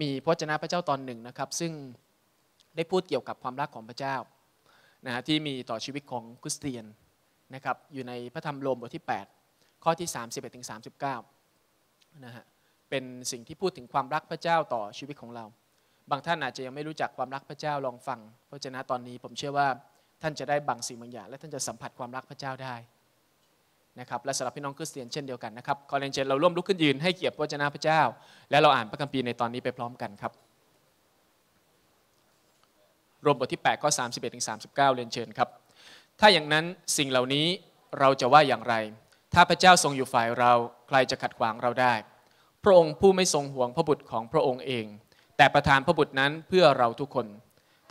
มีพระเจ้าพระเจ้าตอนหนึ่งนะครับซึ่งได้พูดเกี่ยวกับความรักของพระเจ้านะฮะที่มีต่อชีวิตของคริสเตียนนะครับอยู่ในพระธรรมโรมบทที่ 8 ข้อที่31ถึง3านะฮะเป็นสิ่งที่พูดถึงความรักพระเจ้าต่อชีวิตของเรา บางท่านอาจจะยังไม่รู้จักความรักพระเจ้าลองฟังพระเจ้าตอนนี้ผมเชื่อว่าท่านจะได้บางสิ่งบางอย่างและท่านจะสัมผัสความรักพระเจ้าได้นะครับและสำหรับพี่น้องคริสเตียนเช่นเดียวกัน นะครับขอเรียนเชิญเราร่วมลุกขึ้นยืนให้เกียรติพระเจ้าพระเจ้า และเราอ่านพระคัมภีร์ในตอนนี้ไปพร้อมกันครับรวมบทที่8ข้อ31ถึง39เรียนเชิญครับถ้าอย่างนั้นสิ่งเหล่านี้เราจะว่าอย่างไร ถ้าพระเจ้าทรงอยู่ฝ่ายเรา ใครจะขัดขวางเราได้ พระองค์ผู้ไม่ทรงห่วงพระบุตรของพระองค์เองแต่ประทานพระบุตรนั้นเพื่อเราทุกคน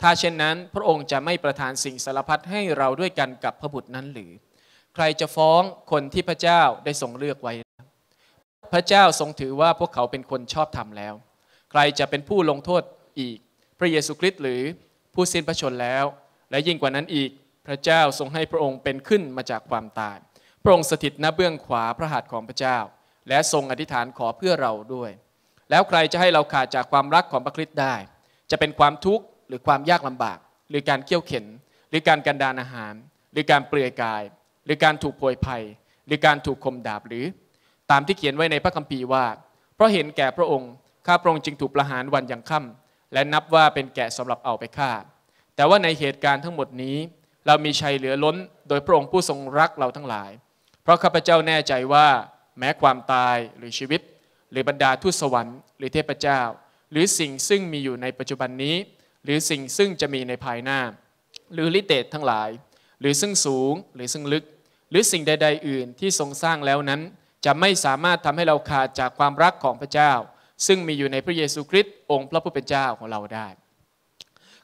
ถ้าเช่นนั้นพระองค์จะไม่ประทานสิ่งสารพัดให้เราด้วยกันกับพระบุตรนั้นหรือใครจะฟ้องคนที่พระเจ้าได้ทรงเลือกไว้ พระเจ้าทรงถือว่าพวกเขาเป็นคนชอบธรรมแล้ว ใครจะเป็นผู้ลงโทษอีก พระเยซูคริสต์หรือผู้สิ้นพระชนแล้ว และยิ่งกว่านั้นอีก พระเจ้าทรงให้พระองค์เป็นขึ้นมาจากความตาย พระองค์สถิตณเบื้องขวาพระหัตถ์ของพระเจ้า และทรงอธิษฐานขอเพื่อเราด้วย แล้วใครจะให้เราขาดจากความรักของพระคริสต์ได้ จะเป็นความทุกข์หรือความยากลำบาก หรือการเคี่ยวเข็น หรือการกันดานอาหาร หรือการเปลือยกายหรือการถูกโผยภัยหรือการถูกคมดาบหรือ ตามที่เขียนไว้ในพระคัมภีร์ว่า เพราะเห็นแก่พระองค์ข้าพระองค์จึงถูกประหารวันยังค่ำและนับว่าเป็นแกะสำหรับเอาไปฆ่า แต่ว่าในเหตุการณ์ทั้งหมดนี้ เรามีชัยเหลือล้นโดยพระองค์ผู้ทรงรักเราทั้งหลาย เพราะข้าพเจ้าแน่ใจว่า แม้ความตายหรือชีวิต หรือบรรดาทูตสวรรค์หรือเทพเจ้า หรือสิ่งซึ่งมีอยู่ในปัจจุบันนี้ หรือสิ่งซึ่งจะมีในภายหน้า หรือลิเตตทั้งหลาย หรือซึ่งสูงหรือซึ่งลึกหรือสิ่งใดๆอื่นที่ทรงสร้างแล้วนั้น จะไม่สามารถทำให้เราขาดจากความรักของพระเจ้า ซึ่งมีอยู่ในพระเยซูคริสต์องค์พระผู้เป็นเจ้าของเราได้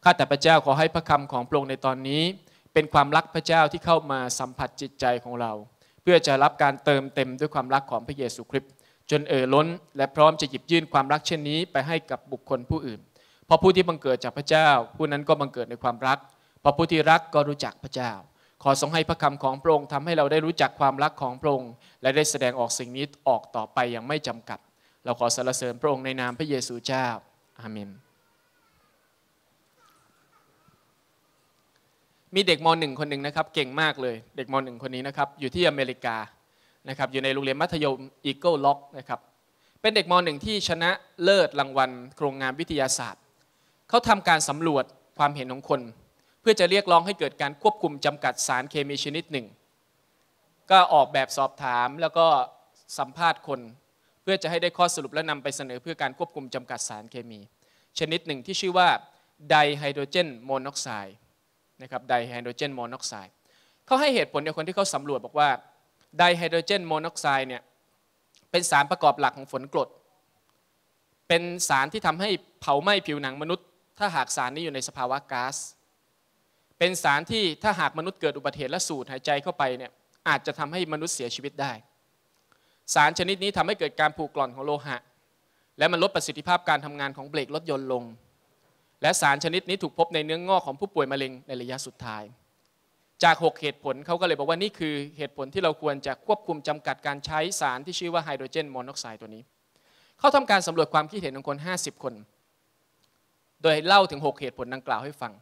ข้าแต่พระเจ้าขอให้พระคำของพระองค์ในตอนนี้ เป็นความรักพระเจ้าที่เข้ามาสัมผัสจิตใจของเรา เพื่อจะรับการเติมเต็มด้วยความรักของพระเยซูคริสต์จนเอ่อล้น และพร้อมจะหยิบยื่นความรักเช่นนี้ไปให้กับบุคคลผู้อื่น เพราะผู้ที่บังเกิดจากพระเจ้า ผู้นั้นก็บังเกิดในความรักพอผู้ที่รักก็รู้จักพระเจ้าขอทรงให้พระคำของพระองค์ทำให้เราได้รู้จักความรักของพระองค์และได้แสดงออกสิ่งนี้ ออกต่อไปอย่างไม่จำกัด เราขอสรรเสริญพระองค์ในนามพระเยซูเจ้า อาเมนมีเด็กม .1 คนหนึ่งนะครับ เก่งมากเลยเด็กม .1 คนนี้นะครับ อยู่ที่อเมริกานะครับอยู่ในโรงเรียนมัธยมอีเกิลล็อกนะครับเป็นเด็กม .1 ที่ชนะเลิศรางวัลโครงงานวิทยาศาสตร์เขาทำการสำรวจความเห็นของคนเพื่อจะเรียกร้องให้เกิดการควบคุมจำกัดสารเคมีชนิดหนึ่ง ก็ออกแบบสอบถามแล้วก็สัมภาษณ์คน เพื่อจะให้ได้ข้อสรุปและนำไปเสนอเพื่อการควบคุมจำกัดสารเคมี ชนิดหนึ่งที่ชื่อว่าไดไฮโดรเจนโมนอกไซด์นะครับไดไฮโดรเจนโมนอกไซด์เขาให้เหตุผลในคนที่เขาสำรวจบอกว่าไดไฮโดรเจนโมนอกไซด์เนี่ยเป็นสารประกอบหลักของฝนกรดเป็นสารที่ทำให้เผาไหม้ผิวหนังมนุษย์ ถ้าหากสารนี้อยู่ในสภาวะก๊าซเป็นสารที่ถ้าหากมนุษย์เกิดอุบัติเหตุและสูดหายใจเข้าไปเนี่ยอาจจะทำให้มนุษย์เสียชีวิตได้สารชนิดนี้ทำให้เกิดการผูกกร่อนของโลหะ และมันลดประสิทธิภาพการทำงานของเบรกรถยนต์ลง และสารชนิดนี้ถูกพบในเนื้องงอกของผู้ป่วยมะเร็งในระยะสุดท้ายจาก6เหตุผลเขาก็เลยบอกว่านี่คือเหตุผลที่เราควรจะควบคุมจำกัดการใช้สารที่ชื่อว่าไฮโดรเจนมอนอกไซด์ตัวนี้เขาทำการสำรวจความคิดเห็นของคน50 คน โดยเล่าถึง 6 เหตุผลดังกล่าวให้ฟัง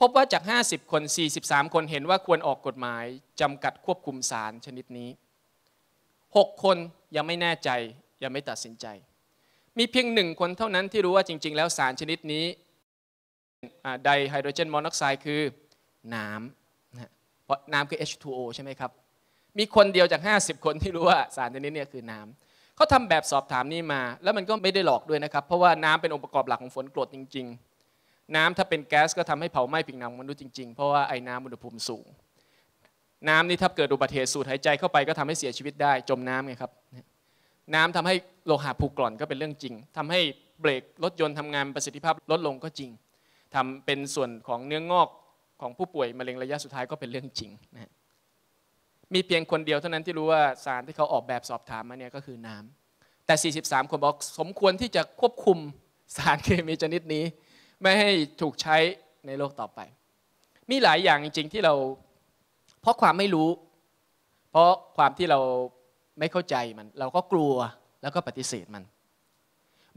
พบว่าจาก 50 คน 43 คนเห็นว่าควรออกกฎหมาย จำกัดควบคุมสารชนิดนี้ 6 คนยังไม่แน่ใจ ยังไม่ตัดสินใจ มีเพียงหนึ่งคนเท่านั้นที่รู้ว่าจริง ๆ แล้วสารชนิดนี้ไดไฮโดรเจนมอนอกไซด์คือน้ำเพราะน้ำคือ H2O ใช่ไหมครับ มีคนเดียวจาก 50 คนที่รู้ว่าสารชนิดนี้คือน้ำ เขาทำแบบสอบถามนี้มา แล้วมันก็ไม่ได้หลอกด้วยนะครับ เพราะว่าน้ำเป็นองค์ประกอบหลักของฝนกรดจริง ๆน้ำถ้าเป็นแก๊สก็ทำให้เผาไหม้ผิวหนังมนุษย์จริงๆเพราะว่าไอ้น้ำอุณหภูมิสูง น้ำนี่ถ้าเกิดอุบัติเหตุสูดหายใจเข้าไปก็ทำให้เสียชีวิตได้ จมน้ำไงครับ น้ำทำให้โลหะผุกร่อนก็เป็นเรื่องจริงทำให้เบรกรถยนต์ทำงานประสิทธิภาพลดลงก็จริง ทำเป็นส่วนของเนื้องอกของผู้ป่วยมะเร็งระยะสุดท้ายก็เป็นเรื่องจริงนะมีเพียงคนเดียวเท่านั้นที่รู้ว่าสารที่เขาออกแบบสอบถามมาเนี่ยก็คือน้ำ แต่43คนบอกสมควรที่จะควบคุมสารเคมีชนิดนี้ไม่ให้ถูกใช้ในโลกต่อไป มีหลายอย่างจริงๆ ที่เราเพราะความไม่รู้ เพราะความที่เราไม่เข้าใจมัน เราก็กลัวแล้วก็ปฏิเสธมัน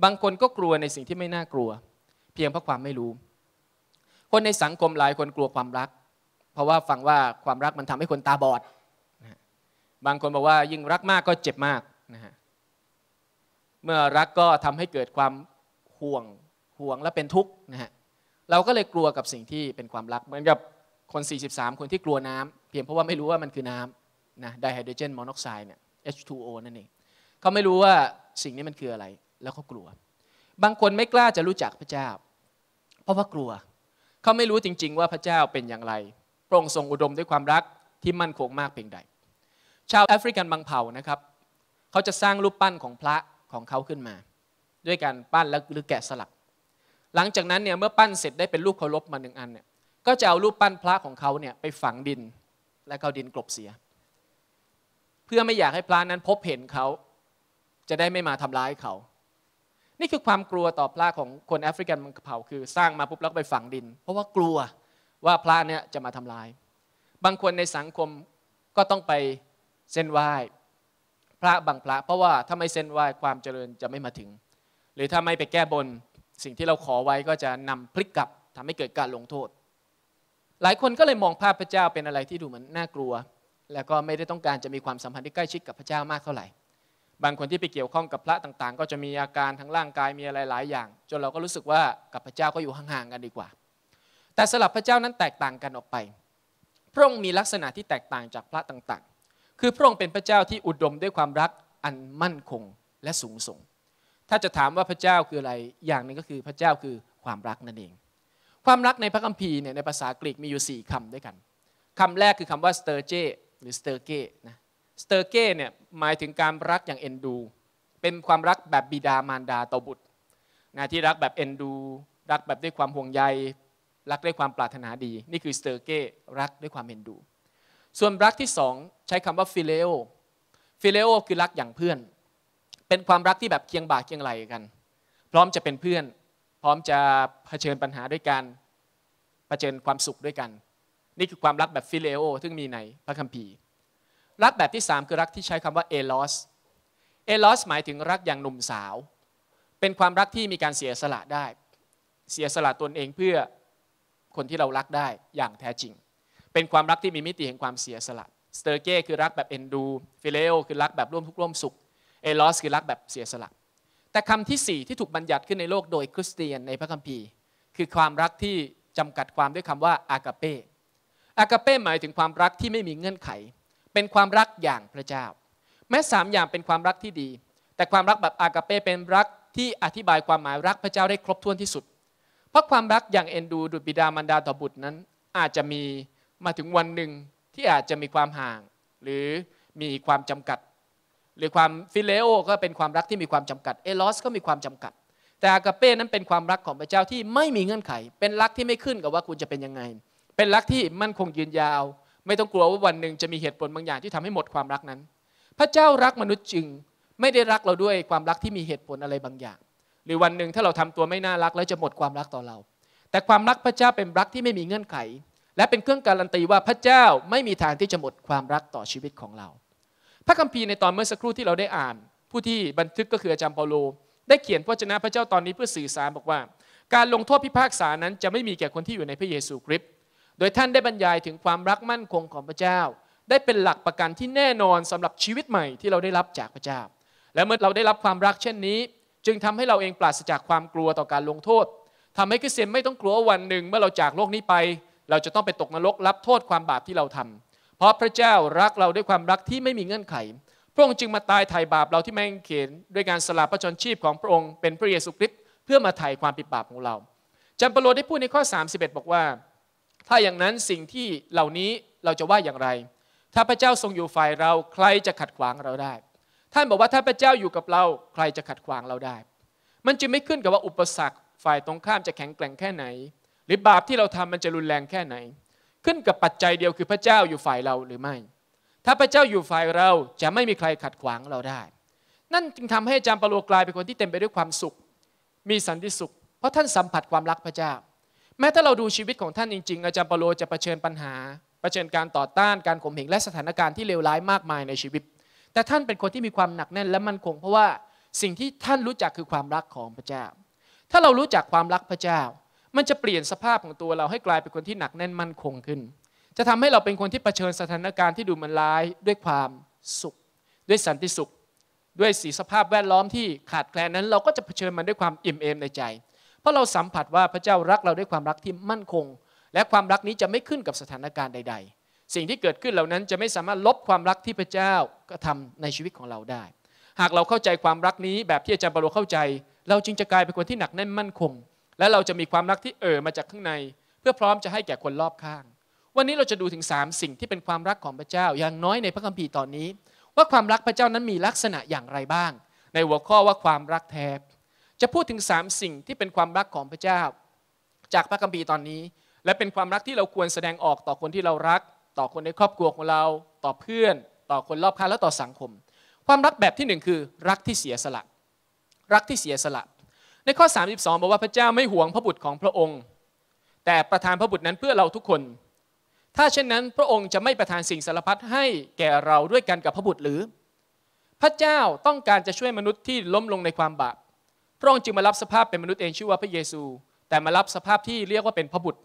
บางคนก็กลัวในสิ่งที่ไม่น่ากลัว เพียงเพราะความไม่รู้ คนในสังคมหลายคนกลัวความรัก เพราะว่าฟังว่าความรักมันทำให้คนตาบอด บางคนบอกว่ายิ่งรักมากก็เจ็บมากนะฮะเมื่อรักก็ทำให้เกิดความห่วงห่วงและเป็นทุกข์นะฮะ เราก็เลยกลัวกับสิ่งที่เป็นความรัก เหมือนกับคน 43 คนที่กลัวน้ำเพียงเพราะว่าไม่รู้ว่ามันคือน้ำนะ ไดไฮโดรเจนมอนอกไซด์เนี่ย H2O นั่นเองเขาไม่รู้ว่าสิ่งนี้มันคืออะไรแล้วเขากลัว บางคนไม่กล้าจะรู้จักพระเจ้า เพราะว่ากลัวเขาไม่รู้จริงๆ ว่าพระเจ้าเป็นอย่างไร พระองค์ทรงอุดมด้วยความรักที่มั่นคงมากเพียงใด ชาวแอฟริกันบางเผ่านะครับเขาจะสร้างรูปปั้นของพระของเขาขึ้นมา ด้วยการปั้นและหรือแกะสลักหลังจากนั้นเนี่ยเมื่อปั้นเสร็จได้เป็นรูปเคารพมาหนึ่งอันเนี่ยก็จะเอารูปปั้นพระของเขาเนี่ยไปฝังดินและเอาดินกลบเสีย เพื่อไม่อยากให้พระนั้นพบเห็นเขาจะได้ไม่มาทำร้ายเขา นี่คือความกลัวต่อพระของคนแอฟริกันมังเผาคือ สร้างมาปุ๊บแล้วไปฝังดิน เพราะว่ากลัวว่าพระเนี่ยจะมาทำร้าย บางคนในสังคมก็ต้องไปเส้นไหว้พระบางพระ เพราะว่าถ้าไม่เส้นไหว้ความเจริญจะไม่มาถึง หรือถ้าไม่ไปแก้บนสิ่งที่เราขอไว้ก็จะนำพลิกกลับทำให้เกิดการลงโทษ หลายคนก็เลยมองภาพพระเจ้าเป็นอะไรที่ดูเหมือนน่ากลัว แล้วก็ไม่ได้ต้องการจะมีความสัมพันธ์ที่ใกล้ชิดกับพระเจ้ามากเท่าไหร่บางคนที่ไปเกี่ยวข้องกับพระต่างๆ ก็จะมีอาการทางร่างกายมีอะไรหลายอย่าง จนเราก็รู้สึกว่ากับพระเจ้าก็อยู่ห่างๆกันดีกว่า แต่สลับพระเจ้านั้นแตกต่างกันออกไป พระองค์มีลักษณะที่แตกต่างจากพระต่างๆ คือพระองค์เป็นพระเจ้าที่อุดมด้วยความรักอันมั่นคงและสูงส่งถ้าจะถามว่าพระเจ้าคืออะไรอย่างหนึ่งก็คือพระเจ้าคือความรักนั่นเอง ความรักในพระคัมภีร์เนี่ยในภาษากรีกมีอยู่ 4 คำด้วยกัน คำแรกคือคำว่าสเตอร์เจหรือสเตอร์เกนะสเตอร์เกเนี่ยหมายถึงการรักอย่างเอ็นดู เป็นความรักแบบบิดามารดาต่อบุตรนะที่รักแบบเอ็นดู รักแบบด้วยความห่วงใย รักด้วยความปรารถนาดี นี่คือสเตอร์เกรักด้วยความเอ็นดูส่วนรักที่สองใช้คำว่าฟิเลโอฟิเลโอคือรักอย่างเพื่อนเป็นความรักที่แบบเคียงบ่าเคียงไหลกัน พร้อมจะเป็นเพื่อนพร้อมจะเผชิญปัญหาด้วยกันเผชิญความสุขด้วยกัน นี่คือความรักแบบฟิเลโอซึ่งมีในพระคัมภีร์ รักแบบที่ 3 คือรักที่ใช้คำว่าเอลอสเอลอสหมายถึงรักอย่างหนุ่มสาว เป็นความรักที่มีการเสียสละได้ เสียสละตนเองเพื่อคนที่เรารักได้อย่างแท้จริง เป็นความรักที่มีมิติแห่งความเสียสละสเตอร์เก้คือรักแบบเอ็นดูฟิเลโอคือรักแบบร่วมทุกข์ร่วมสุขเอลอสคือรักแบบเสียสละแต่คำที่4ที่ถูกบัญญัติขึ้นในโลกโดยคริสเตียนในพระคัมภีร์คือความรักที่จำกัดความด้วยคำว่าอากาเปอากาเปหมายถึงความรักที่ไม่มีเงื่อนไข เป็นความรักอย่างพระเจ้า แม้สามอย่างเป็นความรักที่ดี แต่ความรักแบบอากาเปเป็นรักที่อธิบายความหมายรักพระเจ้าได้ครบถ้วนที่สุด เพราะความรักอย่างเอ็นดูดุจบิดามารดาต่อบุตรนั้นอาจจะมีมาถึงวันหนึ่งที่อาจจะมีความห่าง หรือมีความจำกัดหรือความฟิเลโอก็เป็นความรักที่มีความจำกัด เอลอสก็มีความจำกัด แต่อากาเป้นั้นเป็นความรักของพระเจ้าที่ไม่มีเงื่อนไข เป็นรักที่ไม่ขึ้นกับว่าคุณจะเป็นยังไง เป็นรักที่มั่นคงยืนยาวไม่ต้องกลัวว่าวันหนึ่งจะมีเหตุผลบางอย่างที่ทำให้หมดความรักนั้น พระเจ้ารักมนุษย์จึง ไม่ได้รักเราด้วยความรักที่มีเหตุผลอะไรบางอย่าง หรือวันหนึ่งถ้าเราทำตัวไม่น่ารักแล้วจะหมดความรักต่อเรา แต่ความรักพระเจ้าเป็นรักที่ไม่มีเงื่อนไข และเป็นเครื่องการันตีว่าพระเจ้าไม่มีทางที่จะหมดความรักต่อชีวิตของเราพระคัมภีร์ในตอนเมื่อสักครู่ที่เราได้อ่าน ผู้ที่บันทึกก็คืออาจารย์เปาโล ได้เขียนพระชนะพระเจ้าตอนนี้เพื่อสื่อสารบอกว่า การลงโทษพิพากษานั้นจะไม่มีแก่คนที่อยู่ในพระเยซูคริสต์โดยท่านได้บรรยายถึงความรักมั่นคงของพระเจ้า ได้เป็นหลักประกันที่แน่นอนสำหรับชีวิตใหม่ที่เราได้รับจากพระเจ้า และเมื่อเราได้รับความรักเช่นนี้จึงทำให้เราเองปราศจากความกลัวต่อการลงโทษ ทำให้คริสเตียนไม่ต้องกลัววันหนึ่งเมื่อเราจากโลกนี้ไป เราจะต้องไปตกนรกรับโทษความบาปที่เราทำเพราะพระเจ้ารักเราด้วยความรักที่ไม่มีเงื่อนไข พระองค์จึงมาตายไถ่บาปเราที่แม่งเขนด้วยการสละพระชนชีพของพระองค์เป็นพระเยซูคริสต์เพื่อมาไถ่ความผิดบาปของเราจำเปโลได้พูดในข้อ 31 บอกว่า ถ้าอย่างนั้นสิ่งที่เหล่านี้เราจะว่าอย่างไร ถ้าพระเจ้าทรงอยู่ฝ่ายเราใครจะขัดขวางเราได้ ท่านบอกว่าถ้าพระเจ้าอยู่กับเราใครจะขัดขวางเราได้ มันจึงไม่ขึ้นกับว่าอุปสรรคฝ่ายตรงข้ามจะแข็งแกร่งแค่ไหน หรือบาปที่เราทำมันจะรุนแรงแค่ไหนขึ้นกับปัจจัยเดียวคือพระเจ้าอยู่ฝ่ายเราหรือไม่ ถ้าพระเจ้าอยู่ฝ่ายเราจะไม่มีใครขัดขวางเราได้ นั่นจึงทำให้อาจารย์ปโลกลายเป็นคนที่เต็มไปด้วยความสุข มีสันติสุข เพราะท่านสัมผัสความรักพระเจ้า แม้ถ้าเราดูชีวิตของท่านจริง ๆ อาจารย์ปปโลจะะเผชิญปัญหา เผชิญการต่อต้าน การข่มเหง และสถานการณ์ที่เลวร้ายมากมายในชีวิต แต่ท่านเป็นคนที่มีความหนักแน่น และมั่นคงเพราะว่าสิ่งที่ท่านรู้จักคือความรักของพระเจ้า ถ้าเรารู้จักความรักพระเจ้ามันจะเปลี่ยนสภาพของตัวเราให้กลายเป็นคนที่หนักแน่นมั่นคงขึ้น จะทำให้เราเป็นคนที่เผชิญสถานการณ์ที่ดูมันร้ายด้วยความสุข ด้วยสันติสุข ด้วยสีสภาพแวดล้อมที่ขาดแคลนนั้นเราก็จะเผชิญมันด้วยความอิ่มเอมในใจ เพราะเราสัมผัสว่าพระเจ้ารักเราด้วยความรักที่มั่นคง และความรักนี้จะไม่ขึ้นกับสถานการณ์ใด ๆ สิ่งที่เกิดขึ้นเหล่านั้นจะไม่สามารถลบความรักที่พระเจ้ากระทาในชีวิตของเราได้ หากเราเข้าใจความรักนี้แบบที่อาจารย์บารุเข้าใจ เราจึงจะกลายเป็นคนที่หนักแน่นมั่นคงและเราจะมีความรักที่เอ่อมาจากข้างใน เพื่อพร้อมจะให้แก่คนรอบข้าง วันนี้เราจะดูถึง3สิ่งที่เป็นความรักของพระเจ้าอย่างน้อยในพระคัมภีร์ตอนนี้ ว่าความรักพระเจ้านั้นมีลักษณะอย่างไรบ้าง ในหัวข้อว่าความรักแท้จะพูดถึง3สิ่งที่เป็นความรักของพระเจ้า จากพระคัมภีร์ตอนนี้ และเป็นความรักที่เราควรแสดงออกต่อคนที่เรารัก ต่อคนในครอบครัวของเราต่อเพื่อน ต่อคนรอบข้างและต่อสังคม ความรักแบบที่1คือ รักที่เสียสละรักที่เสียสละในข้อ 32 บอกว่าพระเจ้าไม่หวงพระบุตรของพระองค์ แต่ประทานพระบุตรนั้นเพื่อเราทุกคน ถ้าเช่นนั้นพระองค์จะไม่ประทานสิ่งสารพัดให้แก่เราด้วยกันกับพระบุตรหรือ พระเจ้าต้องการจะช่วยมนุษย์ที่ล้มลงในความบาปพระองค์จึงมารับสภาพเป็นมนุษย์เองชื่อว่าพระเยซู แต่มารับสภาพที่เรียกว่าเป็นพระบุตร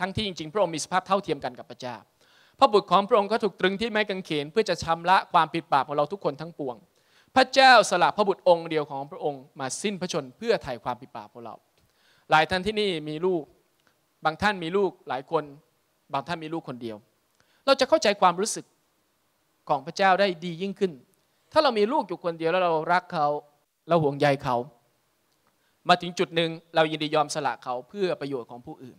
ทั้งที่จริงๆพระองค์มีสภาพเท่าเทียมกันกับพระเจ้า พระบุตรของพระองค์ก็ถูกตรึงที่ไม้กางเขนเพื่อจะชำระความผิดบาปของเราทุกคนทั้งปวงพระเจ้าสละพระบุตรองค์เดียวของพระองค์มาสิ้นพระชนเพื่อไถ่ความผิดบาปของเรา หลายท่านที่นี่มีลูก บางท่านมีลูกหลายคน บางท่านมีลูกคนเดียว เราจะเข้าใจความรู้สึกของพระเจ้าได้ดียิ่งขึ้น ถ้าเรามีลูกอยู่คนเดียวแล้วเรารักเขา เราห่วงใยเขา มาถึงจุดหนึ่งเรายินดียอมสละเขาเพื่อประโยชน์ของผู้อื่น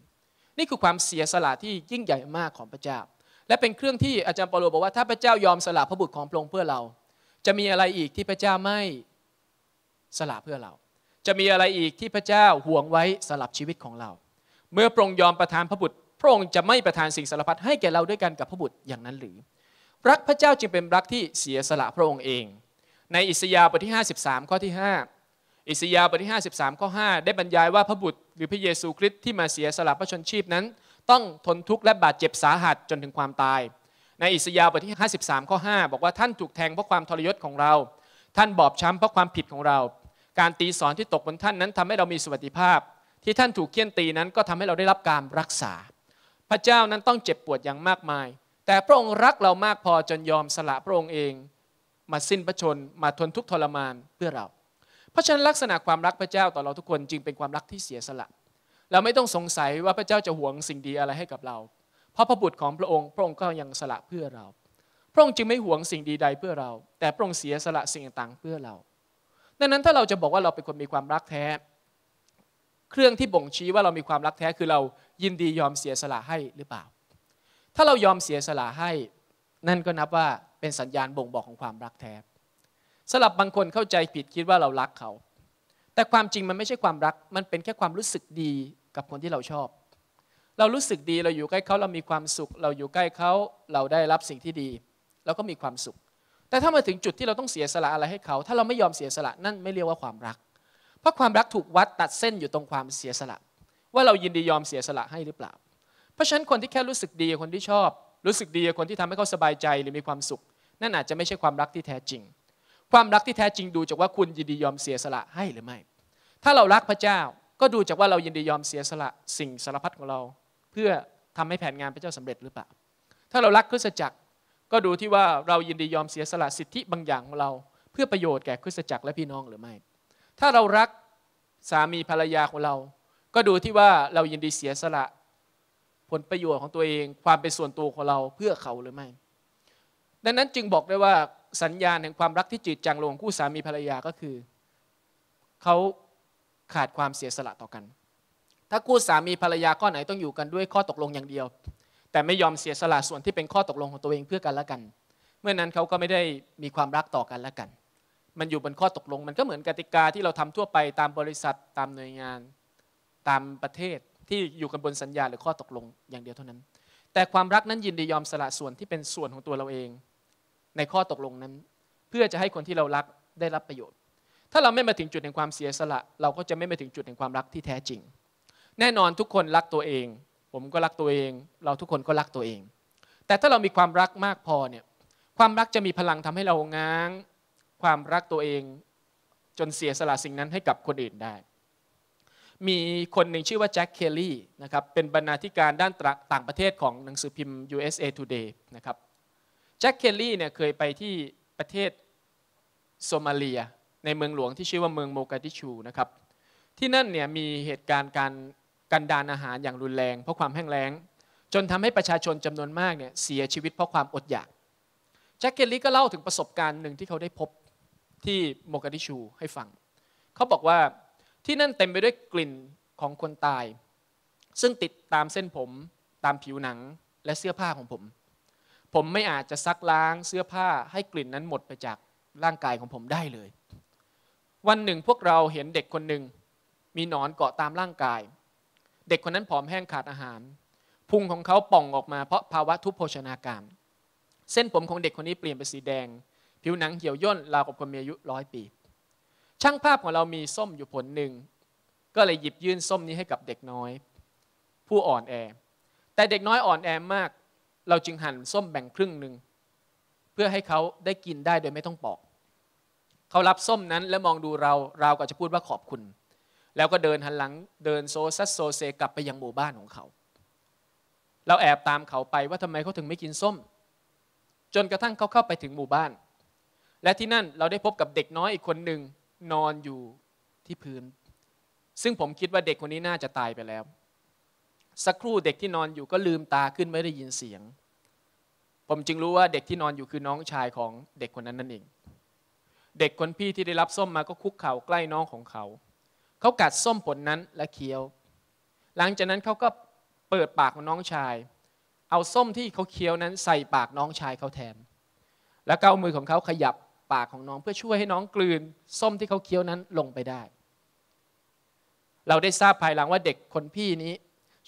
นี่คือความเสียสละที่ยิ่งใหญ่มากของพระเจ้า และเป็นเครื่องที่อาจารย์เปาโลบอกว่าถ้าพระเจ้ายอมสละพระบุตรของพระองค์เพื่อเราจะมีอะไรอีกที่พระเจ้าไม่สละเพื่อเรา จะมีอะไรอีกที่พระเจ้าห่วงไว้สลับชีวิตของเรา เมื่อพระองค์ยอมประทานพระบุตร พระองค์จะไม่ประทานสิ่งสารพัดให้แก่เราด้วยกันกับพระบุตรอย่างนั้นหรือ รักพระเจ้าจึงเป็นรักที่เสียสละพระองค์เอง ในอิสยาห์บทที่ 53 ข้อที่ 5 อิสยาห์บทที่ 53 ข้อ 5 ได้บรรยายว่าพระบุตรหรือพระเยซูคริสต์ที่มาเสียสละพระชนชีพนั้น ต้องทนทุกข์และบาดเจ็บสาหัสจนถึงความตายในอิสยาห์บทที่ 53 ข้อ 5 บอกว่าท่านถูกแทงเพราะความทรยศของเรา ท่านบอบช้ำเพราะความผิดของเรา การตีสอนที่ตกบนท่านนั้นทำให้เรามีสวัสดิภาพ ที่ท่านถูกเคี่ยนตีนั้นก็ทำให้เราได้รับการรักษา พระเจ้านั้นต้องเจ็บปวดอย่างมากมาย แต่พระองค์รักเรามากพอจนยอมสละพระองค์เองมาสิ้นพระชน มาทนทุกทรมานเพื่อเรา เพราะฉะนั้นลักษณะความรักพระเจ้าต่อเราทุกคนจึงเป็นความรักที่เสียสละเราไม่ต้องสงสัยว่าพระเจ้าจะหวงสิ่งดีอะไรให้กับเราพราะพระบุตรของพระองค์พระองค์ก็ยังสละเพื่อเรา พระองค์จึงไม่หวงสิ่งดีใดเพื่อเรา แต่พระองค์เสียสละสิ่งต่างเพื่อเรา ดังนั้นถ้าเราจะบอกว่าเราเป็นคนมีความรักแท้ เครื่องที่บ่งชี้ว่าเรามีความรักแท้คือเรายินดียอมเสียสละให้หรือเปล่า ถ้าเรายอมเสียสละให้ นั่นก็นับว่าเป็นสัญญาณบ่งบอกของความรักแท้สำหรับบางคนเข้าใจผิดคิดว่าเรารักเขา แต่ความจริงมันไม่ใช่ความรักมันเป็นแค่ความรู้สึกดีกับคนที่เราชอบเรารู้สึกดีเราอยู่ใกล้เขาเรามีความสุข เราอยู่ใกล้เขาเราได้รับสิ่งที่ดีเราก็มีความสุข แต่ถ้ามาถึงจุดที่เราต้องเสียสละอะไรให้เขาถ้าเราไม่ยอมเสียสละนั่นไม่เรียกว่าความรัก เพราะความรักถูกวัดตัดเส้นอยู่ตรงความเสียสละว่าเรายินดียอมเสียสละให้หรือเปล่า เพราะฉะนั้นคนที่แค่รู้สึกดีคนที่ชอบ รู้สึกดีคนที่ทำให้เขาสบายใจหรือมีความสุข นั่นอาจจะไม่ใช่ความรักที่แท้จริง ความรักที่แท้จริงดูจากว่าคุณยินดียอมเสียสละให้หรือไม่ ถ้าเรารักพระเจ้าก็ดูจากว่าเรายินดียอมเสียสละสิ่งสารพัดของเราเพื่อทำให้แผนงานพระเจ้าสำเร็จหรือเปล่า ถ้าเรารักคริสตจักร ก็ดูที่ว่าเรายินดียอมเสียสละสิทธิบางอย่างของเรา เพื่อประโยชน์แก่คริสตจักรและพี่น้องหรือไม่ ถ้าเรารักสามีภรรยาของเรา ก็ดูที่ว่าเรายินดีเสียสละผลประโยชน์ของตัวเองความเป็นส่วนตัวของเราเพื่อเขาหรือไม่ ดังนั้นจึงบอกได้ว่าสัญญาณแห่งความรักที่จืดจางลงคู่สามีภรรยาก็คือเขาขาดความเสียสละต่อกันถ้าคู่สามีภรรยาข้อไหนต้องอยู่กันด้วยข้อตกลงอย่างเดียว แต่ไม่ยอมเสียสละส่วนที่เป็นข้อตกลงของตัวเองเพื่อกันและกัน เมื่อนั้นเขาก็ไม่ได้มีความรักต่อกันและกัน มันอยู่บนข้อตกลง มันก็เหมือนกติกาที่เราทำทั่วไปตามบริษัท ตามหน่วยงาน ตามประเทศ ที่อยู่กันบนสัญญาหรือข้อตกลงอย่างเดียวเท่านั้น แต่ความรักนั้นยินดียอมสละส่วนที่เป็นส่วนของตัวเราเอง ในข้อตกลงนั้น เพื่อจะให้คนที่เรารักได้รับประโยชน์ ถ้าเราไม่มาถึงจุดแห่งความเสียสละเราก็จะไม่มาถึงจุดแห่งความรักที่แท้จริงแน่นอนทุกคนรักตัวเอง ผมก็รักตัวเองเราทุกคนก็รักตัวเอง แต่ถ้าเรามีความรักมากพอเนี่ยความรักจะมีพลังทำให้เราง้าง ความรักตัวเองจนเสียสละสิ่งนั้นให้กับคนอื่นได้ มีคนหนึ่งชื่อว่าแจ็คเคลลี่นะครับเป็นบรรณาธิการด้านต่างประเทศของหนังสือพิมพ์ USA Today นะครับแจ็คเคลลี่เนี่ยเคยไปที่ประเทศโซมาเลียในเมืองหลวงที่ชื่อว่าเมืองโมกาดิชูนะครับที่นั่นเนี่ยมีเหตุการณ์การกันดานอาหารอย่างรุนแรง เพราะความแห้งแล้ง จนทำให้ประชาชนจำนวนมากเนี่ยเสียชีวิตเพราะความอดอยาก แจ็คเกลลี่ก็เล่าถึงประสบการณ์หนึ่งที่เขาได้พบที่โมกาดิชูให้ฟัง เขาบอกว่าที่นั่นเต็มไปด้วยกลิ่นของคนตาย ซึ่งติดตามเส้นผมตามผิวหนังและเสื้อผ้าของผม ผมไม่อาจจะซักล้างเสื้อผ้าให้กลิ่นนั้นหมดไปจากร่างกายของผมได้เลย วันหนึ่งพวกเราเห็นเด็กคนหนึ่งมีหนอนเกาะตามร่างกายเด็กคนนั้นผอมแห้งขาดอาหารพุงของเขาป่องออกมาเพราะภาวะทุพโภชนาการ เส้นผมของเด็กคนนี้เปลี่ยนเป็นสีแดง ผิวหนังเหี่ยวย่นราวกับคนมีอายุร้อยปีช่างภาพของเรามีส้มอยู่ผลหนึ่ง ก็เลยหยิบยื่นส้มนี้ให้กับเด็กน้อย ผู้อ่อนแอ แต่เด็กน้อยอ่อนแอมาก เราจึงหั่นส้มแบ่งครึ่งหนึ่งเพื่อให้เขาได้กินได้โดยไม่ต้องปอก เขารับส้มนั้นและมองดูเราเราก็จะพูดว่าขอบคุณแล้วก็เดินหันหลังเดินโซซัสโซเซ กลับไปยังหมู่บ้านของเขา เราแอบตามเขาไปว่าทำไมเขาถึงไม่กินส้ม จนกระทั่งเขาเข้าไปถึงหมู่บ้าน และที่นั่นเราได้พบกับเด็กน้อยอีกคนหนึ่งนอนอยู่ที่พื้น ซึ่งผมคิดว่าเด็กคนนี้น่าจะตายไปแล้ว สักครู่เด็กที่นอนอยู่ก็ลืมตาขึ้นไม่ได้ยินเสียง ผมจึงรู้ว่าเด็กที่นอนอยู่คือน้องชายของเด็กคนนั้นนั่นเองเด็กคนพี่ที่ได้รับส้มมาก็คุกเข่าใกล้น้องของเขาเขากัดส้มผลนั้นและเคี้ยว หลังจากนั้นเขาก็เปิดปากของน้องชาย เอาส้มที่เขาเคี้ยวนั้นใส่ปากน้องชายเขาแทน แล้วก็เอามือของเขาขยับปากของน้องเพื่อช่วยให้น้องกลืนส้มที่เขาเคี้ยวนั้นลงไปได้ เราได้ทราบภายหลังว่าเด็กคนพี่นี้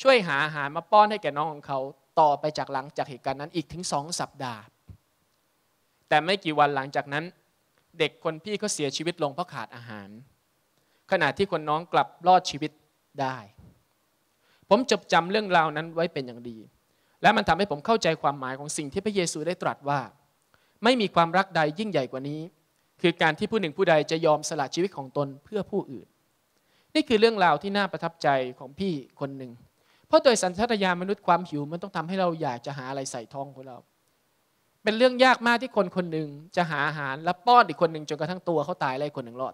ช่วยหาอาหารมาป้อนให้แก่น้องของเขาต่อไปจากหลังจากเหตุการณ์นั้นอีกถึงสองสัปดาห์ แต่ไม่กี่วันหลังจากนั้นเด็กคนพี่ก็เสียชีวิตลงเพราะขาดอาหารขณะที่คนน้องกลับรอดชีวิตได้ ผมจดจำเรื่องราวนั้นไว้เป็นอย่างดี และมันทำให้ผมเข้าใจความหมายของสิ่งที่พระเยซูได้ตรัสว่า ไม่มีความรักใดยิ่งใหญ่กว่านี้ คือการที่ผู้หนึ่งผู้ใดจะยอมสละชีวิตของตนเพื่อผู้อื่น นี่คือเรื่องราวที่น่าประทับใจของพี่คนหนึ่งเพราะโดยสัญชาตญาณมนุษย์ความหิวมันต้องทำให้เราอยากจะหาอะไรใส่ท้องของเรา เป็นเรื่องยากมากที่คนคนหนึ่งจะหาอาหารและป้อนอีกคนหนึ่งจนกระทั่งตัวเขาตายและคนหนึ่งรอด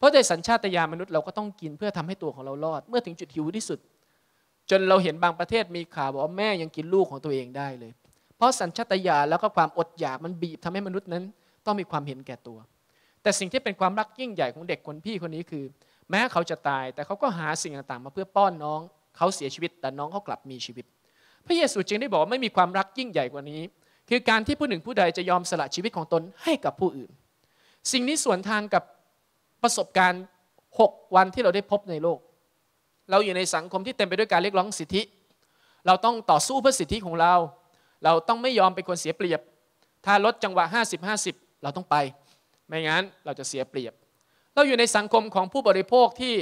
เพราะโดยสัญชาตญาณมนุษย์เราก็ต้องกินเพื่อทำให้ตัวของเรารอด เมื่อถึงจุดหิวที่สุด จนเราเห็นบางประเทศมีข่าวบอกว่าแม่ยังกินลูกของตัวเองได้เลย เพราะสัญชาตญาณแล้วก็ความอดอยากมันบีบทำให้มนุษย์นั้น ต้องมีความเห็นแก่ตัว แต่สิ่งที่เป็นความรักยิ่งใหญ่ของเด็กคนพี่คนนี้คือ แม้เขาจะตาย แต่เขาก็หาสิ่งต่างๆมาเพื่อป้อนน้อง เขาเสียชีวิต แต่น้องเขากลับมีชีวิต พระเยซูจึงได้บอกว่าไม่มีความรักยิ่งใหญ่กว่านี้ คือการที่ผู้หนึ่งผู้ใดจะยอมสละชีวิตของตนให้กับผู้อื่น สิ่งนี้สวนทางกับประสบการณ์ 6 วันที่เราได้พบในโลก เราอยู่ในสังคมที่เต็มไปด้วยการเรียกร้องสิทธิ เราต้องต่อสู้เพื่อสิทธิของเรา เราต้องไม่ยอมเป็นคนเสียเปรียบ ถ้าลดจังหวะ50-50เราต้องไป ไม่งั้นเราจะเสียเปรียบ เราอยู่ในสังคมของผู้บริโภคที่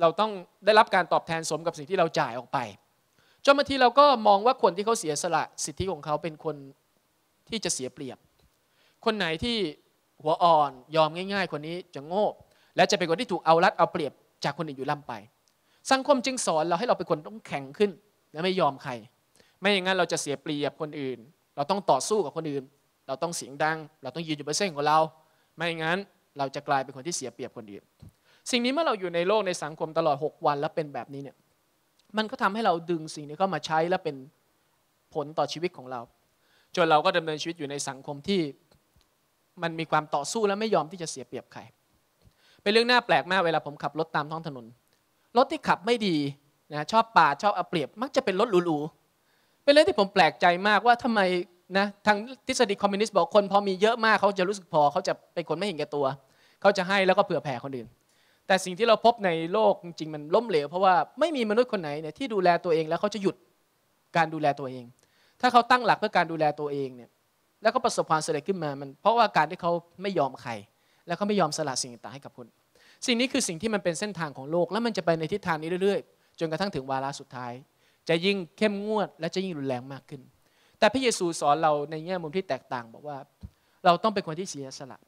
เราต้องได้รับการตอบแทนสมกับสิ่งที่เราจ่ายออกไปจนบางทีเราก็มองว่าคนที่เขาเสียสละสิทธิของเขาเป็นคนที่จะเสียเปรียบ คนไหนที่หัวอ่อนยอมง่ายๆคนนี้จะโง่และจะเป็นคนที่ถูกเอารัดเอาเปรียบจากคนอื่นอยู่ล่ำไปสังคมจึงสอนเราให้เราเป็นคนต้องแข็งขึ้นและไม่ยอมใคร ไม่อย่างนั้นเราจะเสียเปรียบคนอื่น เราต้องต่อสู้กับคนอื่น เราต้องเสียงดังเราต้องยืนอยู่บนเส้นของเรา ไม่อย่างนั้นเราจะกลายเป็นคนที่เสียเปรียบคนอื่น สิ่งนี้เมื่อเราอยู่ในโลกในสังคมตลอด 6 วัน แล้วเป็นแบบนี้เนี่ยมันก็ทำให้เราดึงสิ่งนี้เข้ามาใช้และเป็นผลต่อชีวิตของเราจนเราก็ดำเนินชีวิตอยู่ในสังคมที่มันมีความต่อสู้และไม่ยอมที่จะเสียเปรียบใครเป็นเรื่องน่าแปลกมากเวลาผมขับรถตามท้องถนนรถที่ขับไม่ดีนะชอบปาดชอบเอาเปรียบมักจะเป็นรถหรูๆเป็นเรื่องที่ผมแปลกใจมากว่าทำไมนะทางทฤษฎีคอมมิวนิสต์บอกคน พอมีเยอะมากเขาจะรู้สึกพอเขาจะเป็นคนไม่เห็นแก่ตัว เขาจะให้แล้วก็เผื่อแผ่คนอื่น แต่สิ่งที่เราพบในโลกจริงมันล้มเหลวเพราะว่าไม่มีมนุษย์คนไหนเนี่ยที่ดูแลตัวเอง แล้วเขาจะหยุดการดูแลตัวเอง ถ้าเขาตั้งหลักเพื่อการดูแลตัวเองเนี่ยแล้วก็ประสบความสำเร็จขึ้นมามันเพราะว่าการที่เขาไม่ยอมใครแล้วก็ไม่ยอมสละสิ่งต่างให้กับคุณ สิ่งนี้คือสิ่งที่มันเป็นเส้นทางของโลกแล้วมันจะไปในทิศทางนี้เรื่อยๆ จนกระทั่งถึงวาระสุดท้าย จะยิ่งเข้มงวด และจะยิ่งรุนแรงมากขึ้น แต่พระเยซูสอนเราในแง่มุมที่แตกต่างบอกว่า เราต้องเป็นคนที่เสียสละ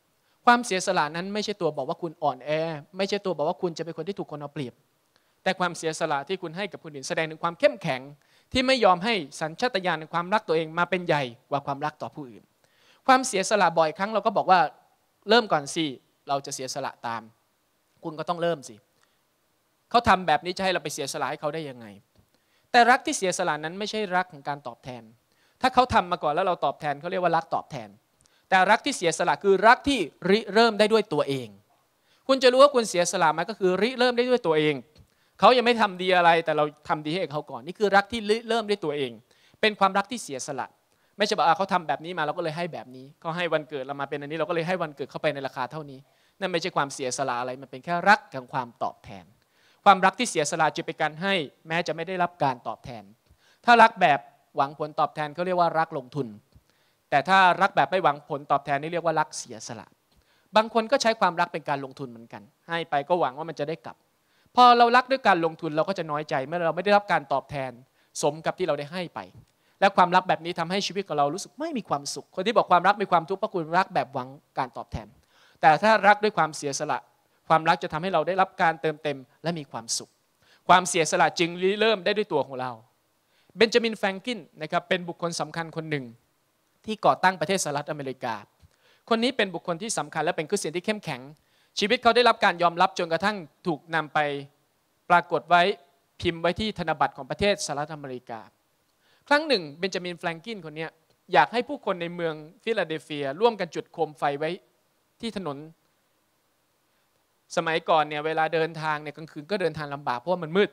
ความเสียสละนั้นไม่ใช่ตัวบอกว่าคุณอ่อนแอ ไม่ใช่ตัวบอกว่าคุณจะเป็นคนที่ถูกคนเอาเปรียบ แต่ความเสียสละที่คุณให้กับคนอื่นแสดงถึงความเข้มแข็ง ที่ไม่ยอมให้สัญชาตญาณในความรักตัวเองมาเป็นใหญ่กว่าความรักต่อผู้อื่น ความเสียสละบ่อยครั้งเราก็บอกว่าเริ่มก่อนสิ เราจะเสียสละตาม คุณก็ต้องเริ่มสิ เขาทำแบบนี้จะให้เราไปเสียสละให้เขาได้ยังไง แต่รักที่เสียสละนั้นไม่ใช่รักของการตอบแทน ถ้าเขาทำมาก่อนแล้วเราตอบแทนเขาเรียกว่ารักตอบแทน แต่รักที่เสียสละคือรักที่ริเริ่มได้ด้วยตัวเอง คุณจะรู้ว่าคุณเสียสละไหมก็คือริเริ่มได้ด้วยตัวเองเขายังไม่ทำดีอะไร แต่เราทำดีให้เขาก่อนนี่คือรักที่ริเริ่มด้วยตัวเอง เป็นความรักที่เสียสละไม่ใช่บอกเขาทำแบบนี้มาเราก็เลยให้แบบนี้เขาให้วันเกิดเรามาเป็นอันนี้เราก็เลยให้วันเกิดเข้าไปในราคาเท่านี้ นั่นไม่ใช่ความเสียสละอะไร มันเป็นแค่รักกับความตอบแทน ความรักที่เสียสละจะเป็นการให้ แม้จะไม่ได้รับการตอบแทน ถ้ารักแบบหวังผลตอบแทนเขาเรียกว่ารักลงทุน แต่ถ้ารักแบบไม่หวังผลตอบแทนนี่เรียกว่ารักเสียสละบางคนก็ใช้ความรักเป็นการลงทุนเหมือนกัน ให้ไปก็หวังว่ามันจะได้กลับ พอเรารักด้วยการลงทุนเราก็จะน้อยใจเมื่อเราไม่ได้รับการตอบแทน สมกับที่เราได้ให้ไปและความรักแบบนี้ทำให้ชีวิตของเรารู้สึกไม่มีความสุข คนที่บอกความรักมีความทุกข์เพราะคุณรักแบบหวังการตอบแทน แต่ถ้ารักด้วยความเสียสละความรักจะทำให้เราได้รับการเติมเต็มและมีความสุข ความเสียสละจริงเริ่ม ได้ด้วยตัวของเรา เบนจามิน แฟรงกิน นะครับ เป็นบุคคลสำคัญคนหนึ่ง ที่ก่อตั้งประเทศสหรัฐอเมริกา คนนี้เป็นบุคคลที่สำคัญและเป็นคริสเตียนที่เข้มแข็ง ชีวิตเขาได้รับการยอมรับจนกระทั่งถูกนำไปปรากฏไว้พิมพ์ไว้ที่ธนบัตรของประเทศสหรัฐอเมริกาครั้งหนึ่งเบนจามินแฟรงกินคนนี้อยากให้ผู้คนในเมืองฟิลาเดลเฟีย ร่วมกันจุดโคมไฟไว้ที่ถนน สมัยก่อนเนี่ยเวลาเดินทางเนี่ยกลางคืนก็เดินทางลำบากเพราะมันมืด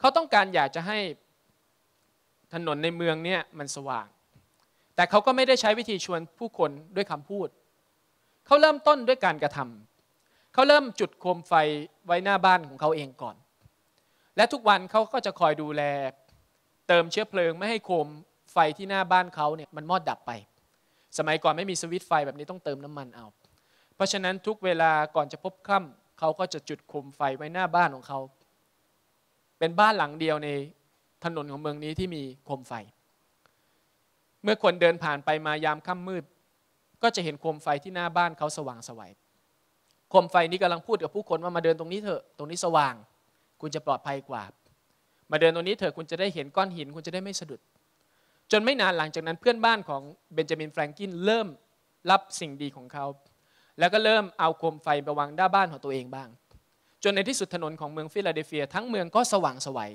เขาต้องการอยากจะให้ถนนในเมืองเนี่ยมันสว่าง แต่เขาก็ไม่ได้ใช้วิธีชวนผู้คนด้วยคำพูด เขาเริ่มต้นด้วยการกระทำ เขาเริ่มจุดโคมไฟไว้หน้าบ้านของเขาเองก่อน และทุกวันเขาก็จะคอยดูแลเติมเชื้อเพลิงไม่ให้โคมไฟที่หน้าบ้านเขาเนี่ยมันมอดดับไป สมัยก่อนไม่มีสวิตไฟแบบนี้ต้องเติมน้ำมันเอา เพราะฉะนั้นทุกเวลาก่อนจะพบค่ำเขาก็จะจุดโคมไฟไว้หน้าบ้านของเขา เป็นบ้านหลังเดียวในถนนของเมืองนี้ที่มีโคมไฟ เมื่อคนเดินผ่านไปมายามค่ำมืด ก็จะเห็นโคมไฟที่หน้าบ้านเขาสว่างสวัยโคมไฟนี้กำลังพูดกับผู้คนว่ามาเดินตรงนี้เถอะตรงนี้สว่างคุณจะปลอดภัยกว่ามาเดินตรงนี้เถอะคุณจะได้เห็นก้อนหินคุณจะได้ไม่สะดุด จนไม่นานหลังจากนั้นเพื่อนบ้านของเบนจามินแฟรงกิน เริ่มรับสิ่งดีของเขา แล้วก็เริ่มเอาโคมไฟไปวางด้านบ้านของตัวเองบ้าง จนในที่สุดถนนของเมืองฟิลาเดลเฟียทั้งเมืองก็สว่างสวัย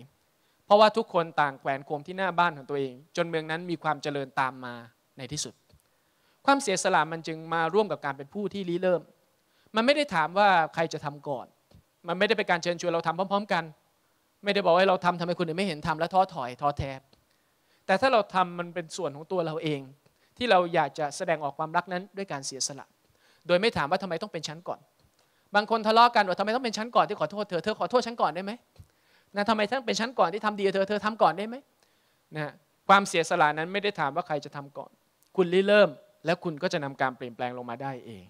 เพราะว่าทุกคนต่างแขวนโคมที่หน้าบ้านของตัวเอง จนเมืองนั้นมีความเจริญตามมาในที่สุด ความเสียสละมันจึงมาร่วมกับการเป็นผู้ที่ริเริ่ม มันไม่ได้ถามว่าใครจะทำก่อน มันไม่ได้เป็นการเชิญชวนเราทำพร้อมๆกันไม่ได้บอกว่าเราทำทำไมคนอื่นไม่เห็นทำแล้วท้อถอยท้อแท้แต่ถ้าเราทำมันเป็นส่วนของตัวเราเอง ที่เราอยากจะแสดงออกความรักนั้นด้วยการเสียสละ โดยไม่ถามว่าทำไมต้องเป็นชั้นก่อน บางคนทะเลาะกันว่าทำไมต้องเป็นชั้นก่อนที่ขอโทษเธอ เธอขอโทษชั้นก่อนได้ไหมนะทำไมต้องเป็นชั้นก่อนที่ทำดีเธอ เธอทำก่อนได้ไหมนะ ความเสียสละนั้นไม่ได้ถามว่าใครจะทำก่อน คุณริเริ่ม แล้วคุณก็จะนำการเปลี่ยนแปลงลงมาได้เอง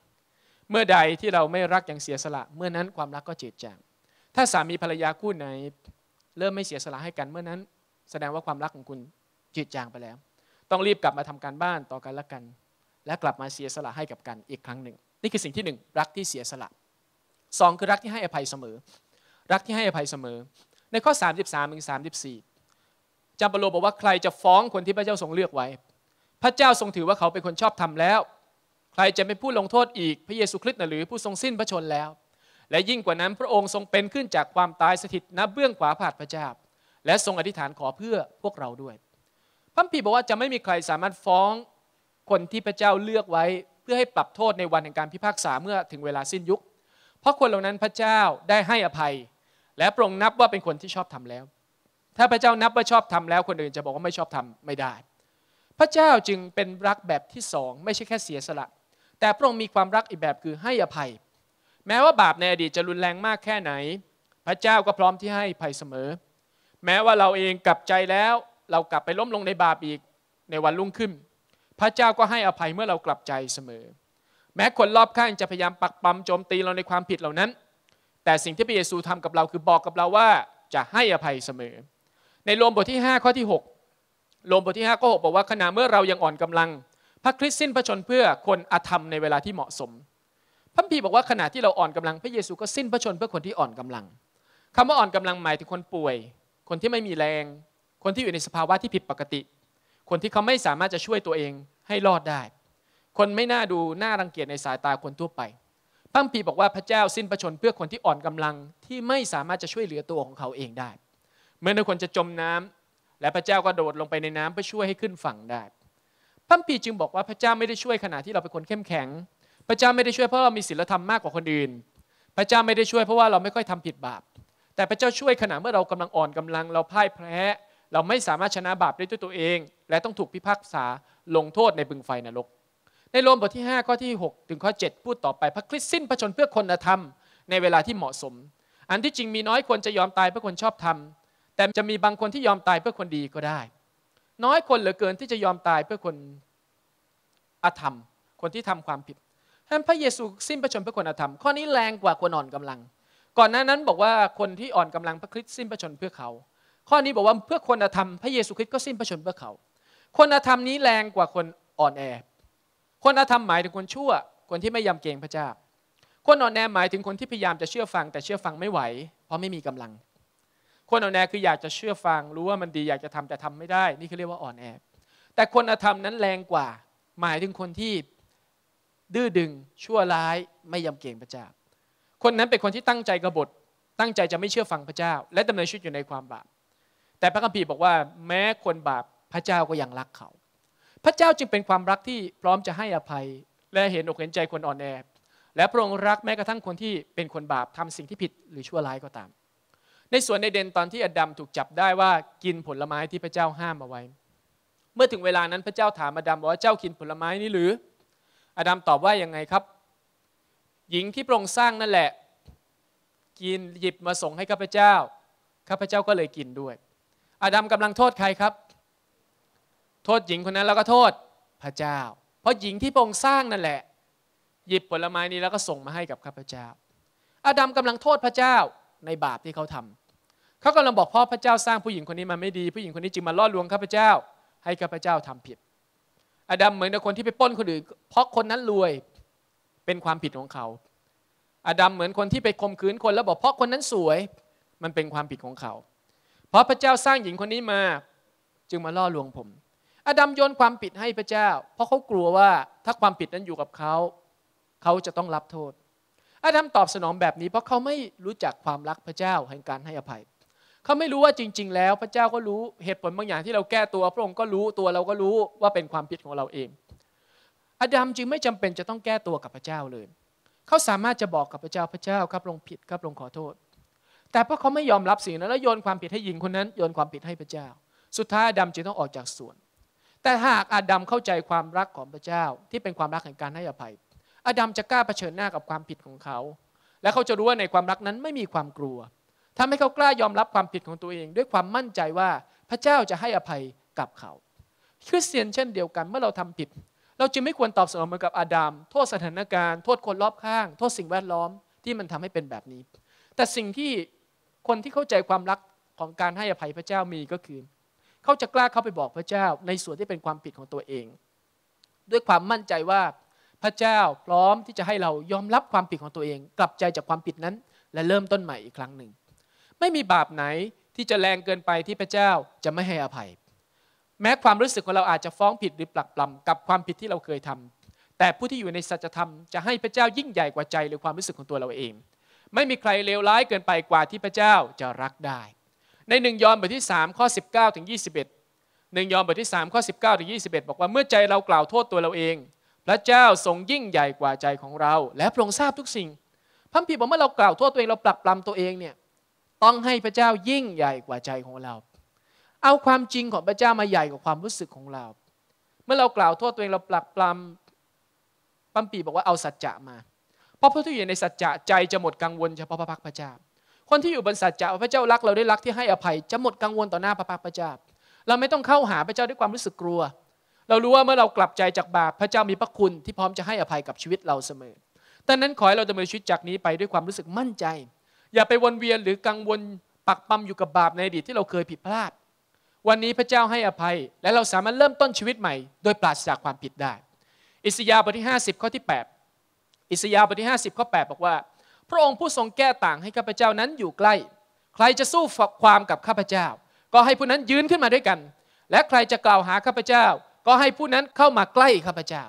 เมื่อใดที่เราไม่รักอย่างเสียสละ เมื่อนั้นความรักก็เจ็ดจางถ้าสามีภรรยาคู่ไหนเริ่มไม่เสียสละให้กันเมื่อนั้น แสดงว่าความรักของคุณจืดจางไปแล้ว ต้องรีบกลับมาทำการบ้านต่อกันและกัน และกลับมาเสียสละให้กับกันอีกครั้งหนึ่งนี่คือสิ่งที่1รักที่เสียสละ2คือรักที่ให้อภัยเสมอ รักที่ให้อภัยเสมอ ในข้อ 33ถึง34จามเปโลบอกว่าใครจะฟ้องคนที่พระเจ้าทรงเลือกไว้ พระเจ้าทรงถือว่าเขาเป็นคนชอบทำแล้ว ใครจะไม่พูดลงโทษอีกพระเยซูคริสต์หรือผู้ทรงสิ้นพระชนแล้วและยิ่งกว่านั้นพระองค์ทรงเป็นขึ้นจากความตายสถิตณเบื้องขวาผาดพระเจ้าและทรงอธิษฐานขอเพื่อพวกเราด้วย พระพีบอกว่าจะไม่มีใครสามารถฟ้องคนที่พระเจ้าเลือกไว้ เพื่อให้ปรับโทษในวันแห่งการพิพากษาเมื่อถึงเวลาสิ้นยุค เพราะคนเหล่านั้นพระเจ้าได้ให้อภัย และพระองค์นับว่าเป็นคนที่ชอบทำแล้ว ถ้าพระเจ้านับว่าชอบทำแล้ว คนอื่นจะบอกว่าไม่ชอบทำไม่ได้ พระเจ้าจึงเป็นรักแบบที่สองไม่ใช่แค่เสียสละแต่พระองค์มีความรักอีกแบบคือให้อภัยแม้ว่าบาปในอดีตจะรุนแรงมากแค่ไหน พระเจ้าก็พร้อมที่ให้ภัยเสมอ แม้ว่าเราเองกลับใจแล้วเรากลับไปล้มลงในบาปอีกในวันรุ่งขึ้น พระเจ้าก็ให้อภัยเมื่อเรากลับใจเสมอ แม้คนรอบข้างจะพยายามปักปั๊มโจมตีเราในความผิดเหล่านั้น แต่สิ่งที่พระเยซูทำกับเราคือบอกกับเราว่าจะให้อภัยเสมอ ในโรมบทที่5ข้อที่6โรมบทที่5ข้อ6บอกว่าขณะเมื่อเรายังอ่อนกำลัง พระคริสต์สิ้นพระชนเพื่อคนอธรรมในเวลาที่เหมาะสมพระพีบอกว่าขณะที่เราอ่อนกำลังพระเยซูก็สิ้นพระชนเพื่อคนที่อ่อนกำลัง คำว่าอ่อนกำลังหมายถึงคนป่วย คนที่ไม่มีแรง คนที่อยู่ในสภาวะที่ผิดปกติ คนที่เขาไม่สามารถจะช่วยตัวเองให้รอดได้ คนไม่น่าดูน่ารังเกียจในสายตาคนทั่วไปพระพีบอกว่าพระเจ้าสิ้นพระชนเพื่อคนที่อ่อนกำลังที่ไม่สามารถจะช่วยเหลือตัวของเขาเองได้เมื่อทคนจะจมน้ำและพระเจ้าก็โดดลงไปในน้ำเพื่อช่วยให้ขึ้นฝั่งได้พระพีจึงบอกว่าพระเจ้าไม่ได้ช่วยขณะที่เราเป็นคนเข้มแข็งพระเจ้าไม่ได้ช่วยเพราะเรามีศีลธรรมมากกว่าคนอื่น พระเจ้าไม่ได้ช่วยเพราะว่าเราไม่ค่อยทำผิดบาป แต่พระเจ้าช่วยขณะเมื่อเรากำลังอ่อนกำลังเราพ่ายแพ้ เราไม่สามารถชนะบาปได้ด้วยตัวเอง และต้องถูกพิพากษาลงโทษในบึงไฟนรก ในโรมบทที่5ข้อที่6ถึงข้อ 7 พูดต่อไปพระคริสต์สิ้นพระชนเพื่อคนธรรมในเวลาที่เหมาะสม อันที่จริงมีน้อยคนจะยอมตายเพื่อคนชอบธรรม แต่จะมีบางคนที่ยอมตายเพื่อคนดีก็ได้ น้อยคนเหลือเกินที่จะยอมตายเพื่อคนอธรรม คนที่ทำความผิดท่านพระเยซูสิ้นพระชนพระคุณธรรมข้อนี้แรงกว่าคนอ่อนกำลัง ก่อนหน้านั้นบอกว่าคนที่อ่อนกำลังพระคริสต์สิ้นพระชนเพื่อเขา ข้อนี้บอกว่าเพื่อคนธรรม พระเยซูคริสต์ก็สิ้นพระชนเพื่อเขา คนธรรมนี้แรงกว่าคนอ่อนแอคนธรรมหมายถึงคนชั่ว คนที่ไม่ยำเกรงพระเจ้า คนอ่อนแอหมายถึงคนที่พยายามจะเชื่อฟังแต่เชื่อฟังไม่ไหว เพราะไม่มีกำลัง คนอ่อนแอคืออยากจะเชื่อฟังรู้ว่ามันดีอยากจะทำแต่ทำไม่ได้ นี่คือเรียกว่าอ่อนแอแต่คนธรรมนั้นแรงกว่าหมายถึงคนที่ดื้อดึง ชั่วร้ายไม่ยำเกรงพระเจ้า คนนั้นเป็นคนที่ตั้งใจกบฏ ตั้งใจจะไม่เชื่อฟังพระเจ้า และดำเนินชีวิตอยู่ในความบาป แต่พระคัมภีร์บอกว่า แม้คนบาปพระเจ้าก็ยังรักเขา พระเจ้าจึงเป็นความรักที่พร้อมจะให้อภัย และเห็นอกเห็นใจคนอ่อนแอและพระองค์รักแม้กระทั่งคนที่เป็นคนบาปทำสิ่งที่ผิดหรือชั่วร้ายก็ตาม ในสวนในเดนตอนที่อดัมถูกจับได้ว่ากินผลไม้ที่พระเจ้าห้ามเอาไว้ เมื่อถึงเวลานั้นพระเจ้าถามอดัมว่าเจ้ากินผลไม้นี้หรืออาดัมตอบว่ายังไงครับ หญิงที่พระองค์สร้างนั่นแหละ กินหยิบมาส่งให้ข้าพเจ้าข้าพเจ้าก็เลยกินด้วย อาดัมกำลังโทษใครครับ โทษหญิงคนนั้นแล้วก็โทษพระเจ้า เพราะหญิงที่พระองค์สร้างนั่นแหละ หยิบผลไม้นี้แล้วก็ส่งมาให้กับข้าพเจ้า อาดัมกำลังโทษพระเจ้าในบาปที่เขาทำเขากำลังบอกพ่อพระเจ้าสร้างผู้หญิงคนนี้มาไม่ดีผู้หญิงคนนี้จึงมาล่อลวงข้าพเจ้า ให้ข้าพเจ้าทำผิดอดัมเหมือนกับคนที่ไปป้นคนอื่นเพราะคนนั้นรวยเป็นความผิดของเขาอดัมเหมือนคนที่ไปข่มขืนคน แล้วบอกเพราะคนนั้นสวย มันเป็นความผิดของเขาเพราะพระเจ้าสร้างหญิงคนนี้มาจึงมาล่อลวงผมอดัมโยนความผิดให้พระเจ้า เพราะเขากลัวว่าถ้าความผิดนั้นอยู่กับเขา เขาจะต้องรับโทษอดัมตอบสนองแบบนี้เพราะเขาไม่รู้จักความรักพระเจ้าแห่งการให้อภัยเขาไม่รู้ว่าจริง ๆ แล้วพระเจ้าก็รู้เหตุผลบางอย่างที่เราแก้ตัวพระองค์ก็รู้ตัวเราก็รู้ว่าเป็นความผิดของเราเองอดัมจึงไม่จำเป็นจะต้องแก้ตัวกับพระเจ้าเลย เขาสามารถจะบอกกับพระเจ้าพระเจ้าครับลงผิดครับลงขอโทษ แต่เพราะเขาไม่ยอมรับสิ่งนั้นแล้วโยนความผิดให้หญิงคนนั้นโยนความผิดให้พระเจ้า สุดท้ายอดัมจึงต้องออกจากสวน แต่หากอดัมเข้าใจความรักของพระเจ้าที่เป็นความรักแห่งการให้อภัยอดัมจะกล้าเผชิญหน้ากับความผิดของเขา และเขาจะรู้ว่าในความรักนั้นไม่มีความกลัวทำให้เขากล้ายอมรับความผิดของตัวเอง ด้วยความมั่นใจว่าพระเจ้าจะให้อภัยกับเขา คริสเตียนเช่นเดียวกันเมื่อเราทำผิด เราจึงไม่ควรตอบสนองเหมือนกับอาดามโทษสถานการณ์โทษคนรอบข้างโทษสิ่งแวดล้อมที่มันทำให้เป็นแบบนี้ แต่สิ่งที่คนที่เข้าใจความรักของการให้อภัยพระเจ้ามีก็คือ เขาจะกล้าเข้าไปบอกพระเจ้าในส่วนที่เป็นความผิดของตัวเอง ด้วยความมั่นใจว่าพระเจ้าพร้อมที่จะให้เรายอมรับความผิดของตัวเอง กลับใจจากความผิดนั้นและเริ่มต้นใหม่อีกครั้งหนึ่งไม่มีบาปไหนที่จะแรงเกินไปที่พระเจ้าจะไม่ให้อภัย แม้ความรู้สึกของเราอาจจะฟ้องผิดหรือปลักปลำกับความผิดที่เราเคยทำ แต่ผู้ที่อยู่ในสัจธรรมจะให้พระเจ้ายิ่งใหญ่กว่าใจหรือความรู้สึกของตัวเราเอง ไม่มีใครเลวร้ายเกินไปกว่าที่พระเจ้าจะรักได้ ในหนึ่งยอห์นบทที่3ข้อ19ถึงยีหนึ่งยอห์นบทที่3ข้อ19ถึงยีบอกว่าเมื่อใจเรากล่าวโทษตัวเราเอง พระเจ้าทรงยิ่งใหญ่กว่าใจของเราและทรงทราบทุกสิ่งพระผิดบอกเมื่อเรากล่าวโทษตัวเองเราปลักปลำตัวเองเนี่ยต้องให้พระเจ้ายิ่งใหญ่กว่าใจของเรา เอาความจริงของพระเจ้ามาใหญ่กว่าความรู้สึกของเรา เมื่อเรากล่าวโทษตัวเองเราปลักปลำปั้มปีบอกว่าเอาสัจจะมา เพราะพระที่อยู่ในสัจจะใจจะหมดกังวลเฉพาะพระพักพระเจ้า คนที่อยู่บนสัจจะพระเจ้ารักเราได้รักที่ให้อภัย จะหมดกังวลต่อหน้าพระพักพระเจ้า เราไม่ต้องเข้าหาพระเจ้าด้วยความรู้สึกกลัว เรารู้ว่าเมื่อเรากลับใจจากบาปพระเจ้ามีพระคุณที่พร้อมจะให้อภัยกับชีวิตเราเสมอดังนั้นขอให้เราดำเนินชีวิตจากนี้ไปด้วยความรู้สึกมั่นใจอย่าไปวนเวียนหรือกังวลปักปั๊มอยู่กับบาปในอดีตที่เราเคยผิดพลาด วันนี้พระเจ้าให้อภัย และเราสามารถเริ่มต้นชีวิตใหม่ โดยปราศจากความผิดได้ อิสยาห์บทที่50ข้อที่8อิสยาห์บทที่50 ข้อ 8 บอกว่า พระองค์ผู้ทรงแก้ต่างให้ข้าพเจ้านั้นอยู่ใกล้ ใครจะสู้ความกับข้าพเจ้า ก็ให้ผู้นั้นยืนขึ้นมาด้วยกัน และใครจะกล่าวหาข้าพเจ้า ก็ให้ผู้นั้นเข้ามาใกล้ข้าพเจ้า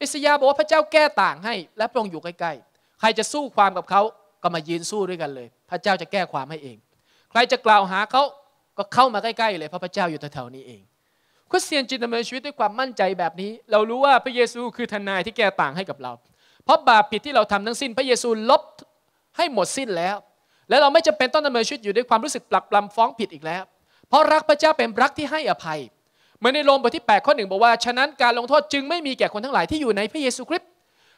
อิสยาห์บอกว่าพระเจ้าแก้ต่างให้และพระองค์อยู่ใกล้ใครจะสู้ความกับเขาก็มายืนสู้ด้วยกันเลย พระเจ้าจะแก้ความให้เอง ใครจะกล่าวหาเขาก็เข้ามาใกล้ๆเลยเพราะพระเจ้าอยู่แถวๆนี้เองคริสเตียนจิตดำเนินชีวิตด้วยความมั่นใจแบบนี้ เรารู้ว่าพระเยซูคือทนายที่แก้ต่างให้กับเรา เพราะบาปผิดที่เราทำทั้งสิ้นพระเยซูลบให้หมดสิ้นแล้ว และเราไม่จำเป็นต้องดำเนินชีวิตอยู่ด้วยความรู้สึกปลักปลำฟ้องผิดอีกแล้ว เพราะรักพระเจ้าเป็นรักที่ให้อภัยเหมือนในโรมบทที่ 8 ข้อหนึ่งบอกว่าฉะนั้นการลงโทษจึงไม่มีแก่คนทั้งหลายที่อยู่ในพระเยซูคริสต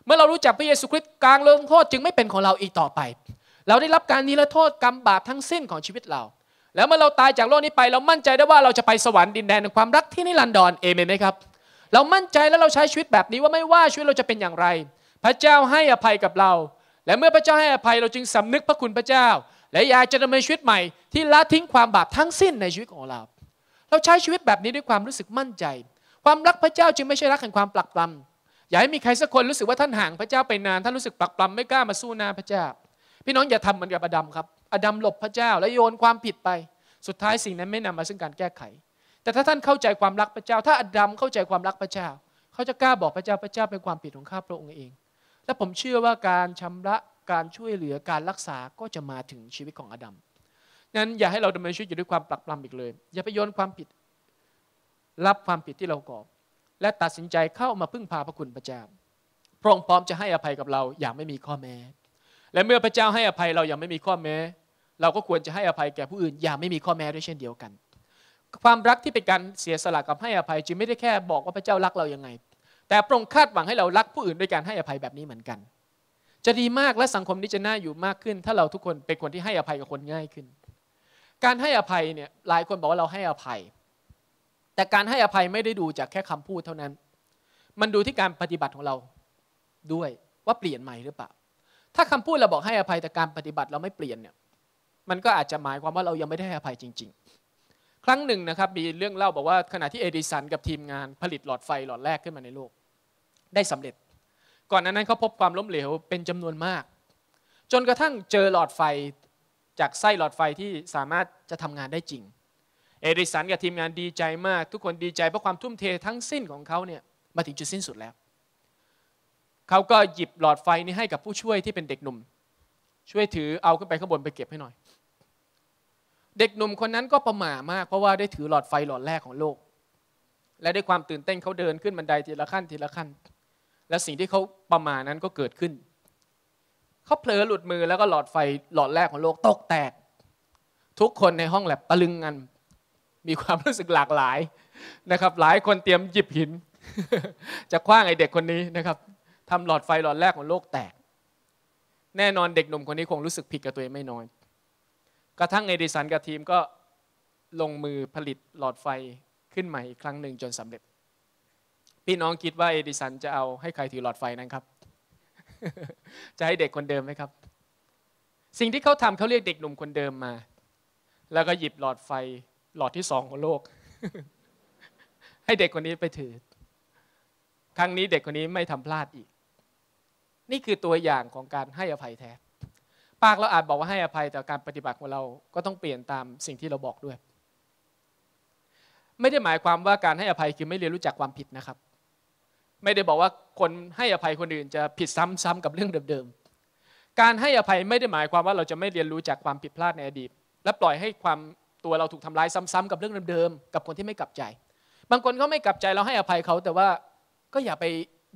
เมื่อเรารู้จักพระเยซูคริสต์การลงโทษจึงไม่เป็นของเราอีกต่อไป เราได้รับการนิรโทษกรรมบาปทั้งสิ้นของชีวิตเรา แล้วเมื่อเราตายจากโลกนี้ไปเรามั่นใจได้ว่าเราจะไปสวรรค์ดินแดนแห่งความรักที่นิรันดรเอเมนไหมครับ เรามั่นใจแล้วเราใช้ชีวิตแบบนี้ว่าไม่ว่าชีวิตเราจะเป็นอย่างไร พระเจ้าให้อภัยกับเรา และเมื่อพระเจ้าให้อภัยเราจึงสำนึกพระคุณพระเจ้า และอยากจะดำเนินชีวิตใหม่ที่ละทิ้งความบาปทั้งสิ้นในชีวิตของเรา เราใช้ชีวิตแบบนี้ด้วยความรู้สึกมั่นใจ ความรักพระเจ้าจึงไม่ใช่รักแห่งความปลักปลำอย่าให้มีใครสักคนรู้สึกว่าท่านห่างพระเจ้าไปนานท่านรู้สึกปลักปลำไม่กล้ามาสู้หน้าพระเจ้า พี่น้องอย่าทำเหมือนกับอดัมครับอดัมหลบพระเจ้าแล้วโยนความผิดไป สุดท้ายสิ่งนั้นไม่นำมาซึ่งการแก้ไข แต่ถ้าท่านเข้าใจความรักพระเจ้า ถ้าอดัมเข้าใจความรักพระเจ้า เขาจะกล้าบอกพระเจ้าพระเจ้าเป็นความผิดของข้าพระองค์เอง และผมเชื่อว่าการชำระการช่วยเหลือการรักษาก็จะมาถึงชีวิตของอดัมนั้นอย่าให้เราดำเนินชีวิตอยู่ด้วยความปลักปลำอีกเลย อย่าไปโยนความผิด รับความผิดที่เราก่อและตัดสินใจเข้ามาพึ่งพาพระคุณพระเจ้า พระองค์พร้อมจะให้อภัยกับเราอย่างไม่มีข้อแม้ และเมื่อพระเจ้าให้อภัยเราอย่างไม่มีข้อแม้ เราก็ควรจะให้อภัยแก่ผู้อื่นอย่างไม่มีข้อแม้ด้วยเช่นเดียวกัน ความรักที่เป็นการเสียสละกับให้อภัย จึงไม่ได้แค่บอกว่าพระเจ้ารักเรายังไง แต่พระองค์คาดหวังให้เรารักผู้อื่นด้วยการให้อภัยแบบนี้เหมือนกัน จะดีมากและสังคมนี้จะน่าอยู่มากขึ้น ถ้าเราทุกคนเป็นคนที่ให้อภัยกับคนง่ายขึ้น การให้อภัยเนี่ยหลายคนบอกว่าเราให้อภัยแต่การให้อภัยไม่ได้ดูจากแค่คำพูดเท่านั้น มันดูที่การปฏิบัติของเราด้วยว่าเปลี่ยนใหม่หรือเปล่า ถ้าคำพูดเราบอกให้อภัยแต่การปฏิบัติเราไม่เปลี่ยนเนี่ย มันก็อาจจะหมายความว่าเรายังไม่ได้ให้อภัยจริงๆ ครั้งหนึ่งนะครับมีเรื่องเล่าบอกว่าขณะที่เอดิสันกับทีมงานผลิตหลอดไฟหลอดแรกขึ้นมาในโลก ได้สำเร็จ ก่อนนั้นเขาพบความล้มเหลวเป็นจำนวนมาก จนกระทั่งเจอหลอดไฟจากไส้หลอดไฟที่สามารถจะทำงานได้จริงเอริสันกับทีมงานดีใจมาก ทุกคนดีใจเพราะความทุ่มเททั้งสิ้นของเขาเนี่ยมาถึงจุดสิ้นสุดแล้ว เขาก็หยิบหลอดไฟนี้ให้กับผู้ช่วยที่เป็นเด็กหนุ่ม ช่วยถือเอาขึ้นไปข้างบนไปเก็บให้หน่อย เด็กหนุ่มคนนั้นก็ประหม่ามาก เพราะว่าได้ถือหลอดไฟหลอดแรกของโลก และด้วยความตื่นเต้นเขาเดินขึ้นบันไดทีละขั้นทีละขั้น และสิ่งที่เขาประหม่านั้นก็เกิดขึ้นเขาเผลอหลุดมือแล้วก็หลอดไฟหลอดแรกของโลกตกแตก ทุกคนในห้องแลบตะลึงกันมีความรู้สึกหลากหลายนะครับ หลายคนเตรียมหยิบหิน จะคว้างไอเด็กคนนี้นะครับทำหลอดไฟหลอดแรกของโลกแตก แน่นอนเด็กหนุ่มคนนี้คงรู้สึกผิดกับตัวเองไม่น้อยกระทั่งเอดิสันกับทีมก็ลงมือผลิตหลอดไฟขึ้นใหม่อีกครั้งหนึ่งจนสำเร็จ พี่น้องคิดว่าเอดิสันจะเอาให้ใครถือหลอดไฟนั้นครับ จะให้เด็กคนเดิมไหมครับ สิ่งที่เขาทำเขาเรียกเด็กหนุ่มคนเดิมมา แล้วก็หยิบหลอดไฟหลอดที่สองของโลก ให้เด็กคนนี้ไปถือ ครั้งนี้เด็กคนนี้ไม่ทำพลาดอีก นี่คือตัวอย่างของการให้อภัยแท้ปากเราอาจบอกว่าให้อภัยแต่การปฏิบัติของเราก็ต้องเปลี่ยนตามสิ่งที่เราบอกด้วย ไม่ได้หมายความว่าการให้อภัยคือไม่เรียนรู้จักความผิดนะครับ ไม่ได้บอกว่าคนให้อภัยคนอื่นจะผิดซ้ำๆกับเรื่องเดิมๆการให้อภัยไม่ได้หมายความว่าเราจะไม่เรียนรู้จากความผิดพลาดในอดีต และปล่อยให้ความตัวเราถูกทำร้ายซ้ำๆกับเรื่องเดิมๆกับคนที่ไม่กลับใจ บางคนเขาไม่กลับใจเราให้อภัยเขาแต่ว่าก็อย่าไป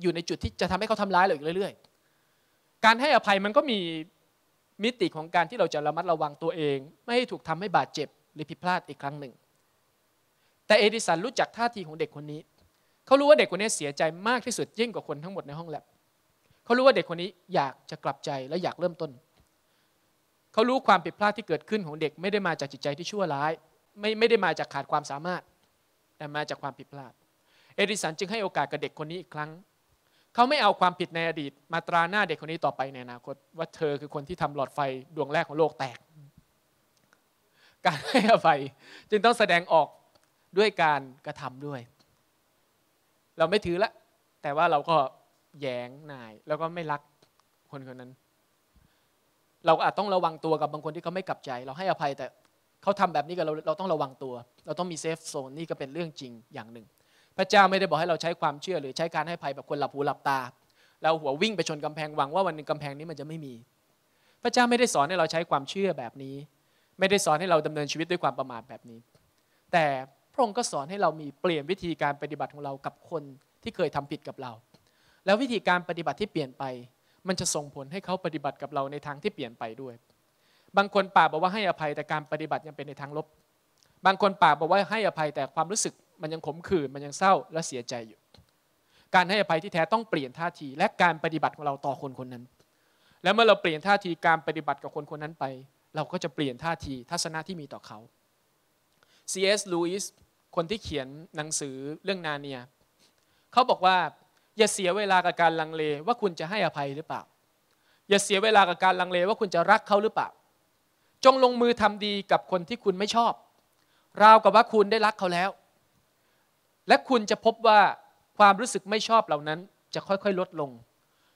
อยู่ในจุดที่จะทำให้เขาทำร้ายเราอีกเรื่อย ๆ การให้อภัยมันก็มีมิติของการที่เราจะระมัดระวังตัวเอง ไม่ให้ถูกทำให้บาดเจ็บหรือผิดพลาดอีกครั้งหนึ่ง แต่เอดิสันรู้จักท่าทีของเด็กคนนี้เขารู้ว่าเด็กคนนี้เสียใจมากที่สุดยิ่งกว่าคนทั้งหมดในห้องแลบเขารู้ว่าเด็กคนนี้อยากจะกลับใจและอยากเริ่มต้นเขารู้ความผิดพลาดที่เกิดขึ้นของเด็กไม่ได้มาจากจิตใจที่ชั่วร้าย ไม่ไม่ได้มาจากขาดความสามารถ แต่มาจากความผิดพลาดเอดิสันจึงให้โอกาสกับเด็กคนนี้อีกครั้งเขาไม่เอาความผิดในอดีต มาตราหน้าเด็กคนนี้ต่อไปในอนาคตว่าเธอคือคนที่ทำหลอดไฟดวงแรกของโลกแตก การให้อภัยจึงต้องแสดงออกด้วยการกระทำด้วย เราไม่ถือละ แต่ว่าเราก็แย้งนาย แล้วก็ไม่รักคนคนนั้นเราอาจต้องระวังตัวกับบางคนที่เขาไม่กลับใจ เราให้อภัยแต่เขาทำแบบนี้กับเราเราต้องระวังตัว เราต้องมีเซฟโซนนี่ก็เป็นเรื่องจริงอย่างหนึ่ง พระเจ้าไม่ได้บอกให้เราใช้ความเชื่อหรือใช้การให้ภัยแบบคนหลับหูหลับตาเราหัววิ่งไปชนกำแพงหวังว่าวันหนึ่งกำแพงนี้มันจะไม่มี พระเจ้าไม่ได้สอนให้เราใช้ความเชื่อแบบนี้ ไม่ได้สอนให้เราดำเนินชีวิตด้วยความประมาทแบบนี้ แต่พระองค์ก็สอนให้เรามีเปลี่ยนวิธีการปฏิบัติของเรากับคนที่เคยทำผิดกับเรา แล้ววิธีการปฏิบัติที่เปลี่ยนไปมันจะส่งผลให้เขาปฏิบัติกับเราในทางที่เปลี่ยนไปด้วย บางคนปากบอกว่าให้อภัยแต่การปฏิบัติยังเป็นในทางลบ บางคนปากบอกว่าให้อภัยแต่ความรู้สึกมันยังขมขื่นมันยังเศร้าและเสียใจอยู่ การให้อภัยที่แท้ต้องเปลี่ยนท่าที และการปฏิบัติของเราต่อคนคนนั้น และเมื่อเราเปลี่ยนท่าทีการปฏิบัติกับคนคนนั้นไป เราก็จะเปลี่ยนท่าทีทัศนะที่มีต่อเขา C.S. Lewis คนที่เขียนหนังสือเรื่องนาเนีย เขาบอกว่าอย่าเสียเวลากับการลังเลว่าคุณจะให้อภัยหรือเปล่า อย่าเสียเวลากับการลังเลว่าคุณจะรักเขาหรือเปล่า จงลงมือทำดีกับคนที่คุณไม่ชอบราวกับว่าคุณได้รักเขาแล้ว และคุณจะพบว่าความรู้สึกไม่ชอบเหล่านั้น จะค่อยๆลดลง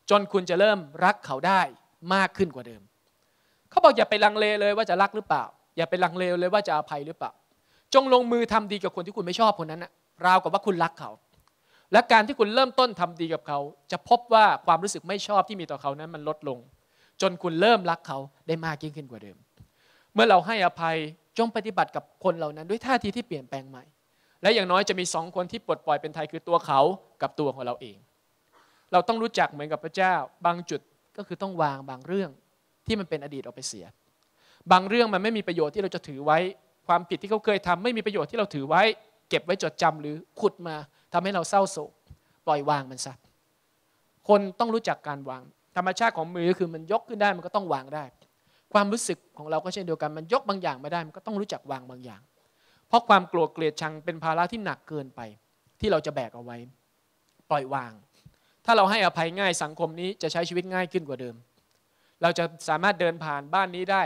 จนคุณจะเริ่มรักเขาได้มากขึ้นกว่าเดิม เขาบอกอย่าไปลังเลเลยว่าจะรักหรือเปล่า อย่าไปลังเลเลยว่าจะอภัยหรือเปล่า จงลงมือทำดีกับคนที่คุณไม่ชอบคนนั้นนะราวกับว่าคุณรักเขาและการที่คุณเริ่มต้นทำดีกับเขา จะพบว่าความรู้สึกไม่ชอบที่มีต่อเขานั้นมันลดลง จนคุณเริ่มรักเขาได้มากยิ่งขึ้นกว่าเดิม เมื่อเราให้อภัยจงปฏิบัติกับคนเหล่านั้นด้วยท่าทีที่เปลี่ยนแปลงใหม่ และอย่างน้อยจะมีสองคนที่ปลดปล่อยเป็นไทยคือตัวเขากับตัวของเราเอง เราต้องรู้จักเหมือนกับพระเจ้า บางจุดก็คือต้องวางบางเรื่องที่มันเป็นอดีตออกไปเสีย บางเรื่องมันไม่มีประโยชน์ที่เราจะถือไว้ความผิดที่เขาเคยทำ ไม่มีประโยชน์ที่เราถือไว้ เก็บไว้จดจำหรือขุดมาทำให้เราเศร้าโศกปล่อยวางมันซะคนต้องรู้จักการวาง ธรรมชาติของมือคือมันยกขึ้นได้มันก็ต้องวางได้ ความรู้สึกของเราก็เช่นเดียวกันมันยกบางอย่างไม่ได้มันก็ต้องรู้จักวางบางอย่าง เพราะความโกรธเกลียดชังเป็นภาระที่หนักเกินไป ที่เราจะแบกเอาไว้ ปล่อยวาง ถ้าเราให้อภัยง่ายสังคมนี้จะใช้ชีวิตง่ายขึ้นกว่าเดิม เราจะสามารถเดินผ่านบ้านนี้ได้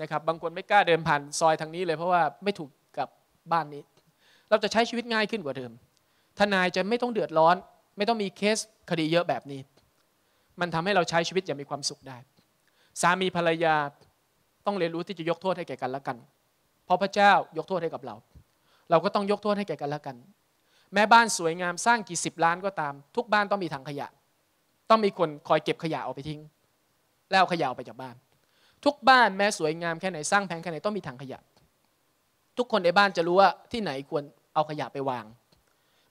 นะครับบางคนไม่กล้าเดินผ่านซอยทางนี้เลยเพราะว่าไม่ถูกกับบ้านนี้เราจะใช้ชีวิตง่ายขึ้นกว่าเดิม ทนายจะไม่ต้องเดือดร้อน ไม่ต้องมีเคสคดีเยอะแบบนี้ มันทำให้เราใช้ชีวิตอย่างมีความสุขได้ สามีภรรยา ต้องเรียนรู้ที่จะยกโทษให้แก่กันและกัน เพราะพระเจ้ายกโทษให้กับเรา เราก็ต้องยกโทษให้แก่กันและกัน แม้บ้านสวยงามสร้างกี่สิบล้านก็ตาม ทุกบ้านต้องมีถังขยะ ต้องมีคนคอยเก็บขยะออกไปทิ้ง แล้วขยะออกไปจากบ้าน ทุกบ้านแม้สวยงามแค่ไหนสร้างแพงแค่ไหนต้องมีถังขยะ ทุกคนในบ้านจะรู้ว่าที่ไหนควรเอาขยะไปวาง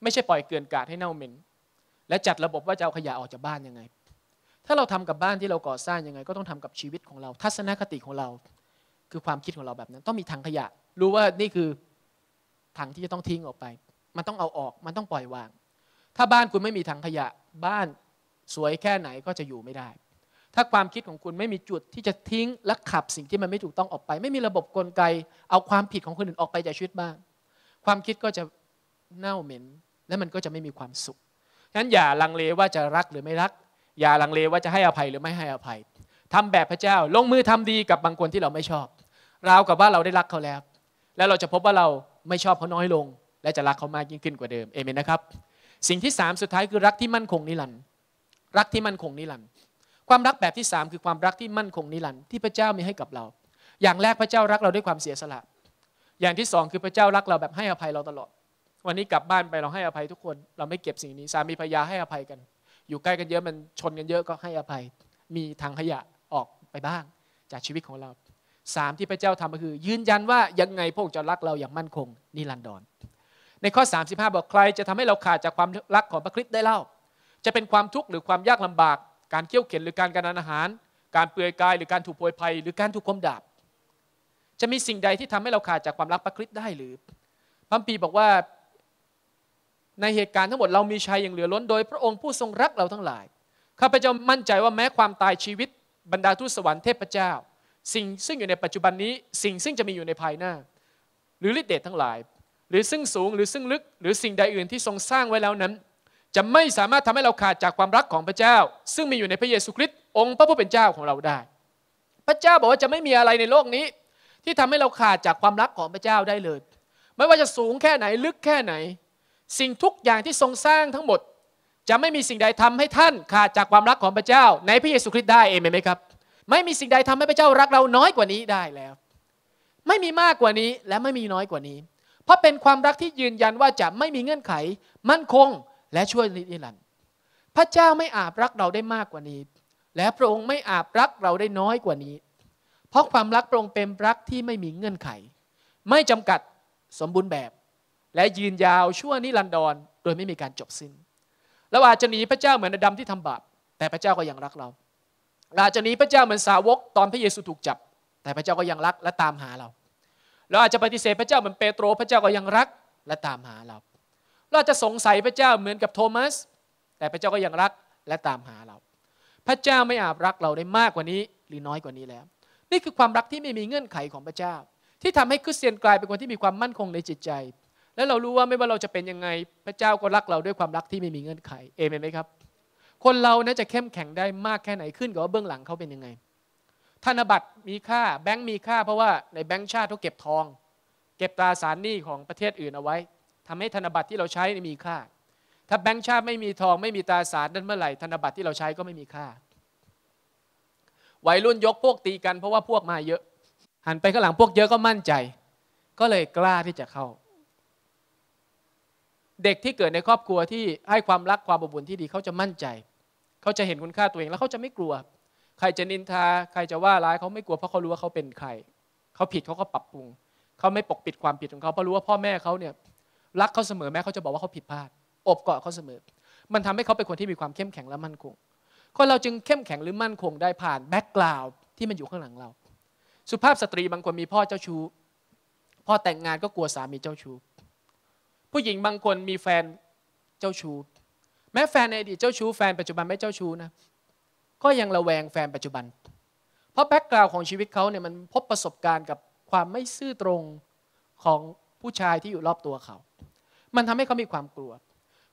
ไม่ใช่ปล่อยเกลื่อนกาดให้เน่าเหม็นและจัดระบบว่าจะเอาขยะออกจากบ้านยังไง ถ้าเราทำกับบ้านที่เราก่อสร้างยังไง ก็ต้องทำกับชีวิตของเราทัศนคติของเรา คือความคิดของเราแบบนั้นต้องมีถังขยะรู้ว่านี่คือถังที่จะต้องทิ้งออกไป มันต้องเอาออกมันต้องปล่อยวาง ถ้าบ้านคุณไม่มีถังขยะบ้านสวยแค่ไหนก็จะอยู่ไม่ได้ ถ้าความคิดของคุณไม่มีจุดที่จะทิ้งและขับสิ่งที่มันไม่ถูกต้องออกไป ไม่มีระบบกลไกเอาความผิดของคนอื่นออกไปจากชีวิตบ้างความคิดก็จะเน่าเหม็น และมันก็จะไม่มีความสุขฉะนั้นอย่าลังเลว่าจะรักหรือไม่รัก อย่าลังเลว่าจะให้อภัยหรือไม่ให้อภัย ทำแบบพระเจ้า ลงมือทำดีกับบางคนที่เราไม่ชอบราวกับว่าเราได้รักเขาแล้ว แล้วเราจะพบว่าเราไม่ชอบเขาน้อยลง และ จะรักเขามากยิ่งขึ้นกว่าเดิม เอเมนนะครับ สิ่งที่3สุดท้ายคือรักที่มั่นคงนิรันดร์ รักที่มั่นคงนิรันดร์ ความรักแบบที่ 3 คือความรักที่มั่นคงนิรันดร์ที่พระเจ้ามีให้กับเรา อย่างแรกพระเจ้ารักเราด้วยความเสียสละอย่างที่สองคือพระเจ้ารักเราแบบให้อภัยเราตลอด วันนี้กลับบ้านไปเราให้อภัยทุกคนเราไม่เก็บสิ่งนี้ สามีภรรยาให้อภัยกัน อยู่ใกล้กันเยอะมันชนกันเยอะก็ให้อภัย มีทางขยะออกไปบ้างจากชีวิตของเราสามที่พระเจ้าทำก็คือ ยืนยันว่ายังไงพระองค์จะรักเราอย่างมั่นคงนิรันดรในข้อ 35 บอกใครจะทำให้เราขาดจากความรักของพระคริสต์ได้เล่า จะเป็นความทุกข์หรือความยากลำบาก การเคี่ยวเข็นหรือการกันอาหาร การเปลือยกาย หรือการถูกโวยภัยหรือการถูกคมดาบจะมีสิ่งใดที่ทำให้เราขาดจากความรักพระคริสต์ได้หรือพระปีบอกว่าในเหตุการณ์ทั้งหมดเรามีชัยอย่างเหลือล้น โดยพระองค์ผู้ทรงรักเราทั้งหลาย ข้าพเจ้ามั่นใจว่าแม้ความตายชีวิตบรรดาทูตสวรรค์เทพเจ้า สิ่งซึ่งอยู่ในปัจจุบันนี้ สิ่งซึ่งจะมีอยู่ในภายหน้า หรือฤทธิเดชทั้งหลาย หรือซึ่งสูงหรือซึ่งลึกหรือสิ่งใดอื่นที่ทรงสร้างไว้แล้วนั้น จะไม่สามารถทำให้เราขาดจากความรักของพระเจ้า ซึ่งมีอยู่ในพระเยซูคริสต์องค์พระผู้เป็นเจ้าของเราได้ พระเจ้าบอกว่าจะไม่มีอะไรในโลกนี้ที่ทำให้เราขาดจากความรักของพระเจ้าได้เลย ไม่ว่าจะสูงแค่ไหนลึกแค่ไหน สิ่งทุกอย่างที่ทรงสร้างทั้งหมด จะไม่มีสิ่งใดทำให้ท่านขาดจากความรักของพระเจ้าในพระเยซูคริสต์ได้เองไหมครับ ไม่มีสิ่งใดทำให้พระเจ้ารักเราน้อยกว่านี้ได้แล้ว ไม่มีมากกว่านี้และไม่มีน้อยกว่านี้ เพราะเป็นความรักที่ยืนยันว่าจะไม่มีเงื่อนไขมั่นคงและช่วยนิรันดร์พระเจ้าไม่อาบรักเราได้มากกว่านี้ และพระองค์ไม่อาบรักเราได้น้อยกว่านี้เพราะความรักตรงเป็นรักที่ไม่มีเงื่อนไข ไม่จำกัดสมบูรณ์แบบ และยืนยาวชั่วนิรันดรโดยไม่มีการจบสิน้นเราอาจจะหนีพระเจ้าเหมือนอดัมที่ทำบาปแต่พระเจ้าก็ยังรักเราเราอาจจะหนีพระเจ้าเหมือนสาวกตอนพระเยซูถูกจับ แต่พระเจ้าก็ยังรักและตามหาเรา เราอาจจะปฏิเสธพระเจ้าเหมือนเปโตรพระเจ้าก็ยังรักและตามหาเราเราจะสงสัยพระเจ้าเหมือนกับโทมัส แต่พระเจ้าก็ยังรักและตามหาเรา พระเจ้าไม่อาจรักเราได้มากกว่านี้หรือน้อยกว่านี้แล้วนี่คือความรักที่ไม่มีเงื่อนไขของพระเจ้า ที่ทำให้คริสเตียนกลายเป็นคนที่มีความมั่นคงในจิตใจ และเรารู้ว่าไม่ว่าเราจะเป็นยังไง พระเจ้าก็รักเราด้วยความรักที่ไม่มีเงื่อนไขเอเมนไหมครับ คนเรานะจะเข้มแข็งได้มากแค่ไหนขึ้นกับว่าเบื้องหลังเขาเป็นยังไง ธนบัตรมีค่าแบงก์มีค่า เพราะว่าในแบงก์ชาติเขาเก็บทอง เก็บตราสารหนี้ของประเทศอื่นเอาไว้ ทำให้ธนบัตรที่เราใช้มีค่า ถ้าแบงก์ชาติไม่มีทองไม่มีตราสาร นั้นเมื่อไหร่ธนบัตรที่เราใช้ก็ไม่มีค่าวัยรุ่นยกพวกตีกันเพราะว่าพวกมาเยอะ หันไปข้างหลังพวกเยอะก็มั่นใจ ก็เลยกล้าที่จะเข้า เด็กที่เกิดในครอบครัวที่ให้ความรักความอบอุ่นที่ดีเขาจะมั่นใจเขาจะเห็นคุณค่าตัวเองแล้วเขาจะไม่กลัวใครจะนินทาใครจะว่าร้ายเขาไม่กลัวเพราะเขารู้ว่าเขาเป็นใครเขาผิดเขาก็ปรับปรุงเขาไม่ปกปิดความผิดของเขาเพราะรู้ว่าพ่อแม่เขาเนี่ย รักเขาเสมอแม้เขาจะบอกว่าเขาผิดพลาด อบกอดเขาเสมอ มันทำให้เขาเป็นคนที่มีความเข้มแข็งและมั่นคงคนเราจึงเข้มแข็งหรือมั่นคงได้ผ่านแบ็กกราวด์ที่มันอยู่ข้างหลังเรา สุภาพสตรีบางคนมีพ่อเจ้าชู้พ่อแต่งงานก็กลัวสามีเจ้าชู้ผู้หญิงบางคนมีแฟนเจ้าชู้แม้แฟนในอดีตเจ้าชู้แฟนปัจจุบันไม่เจ้าชู้นะ ก็ยังระแวงแฟนปัจจุบัน เพราะแบ็กกราวด์ของชีวิตเขาเนี่ยมันพบประสบการณ์กับความไม่ซื่อตรงของผู้ชายที่อยู่รอบตัวเขา มันทำให้เขามีความกลัว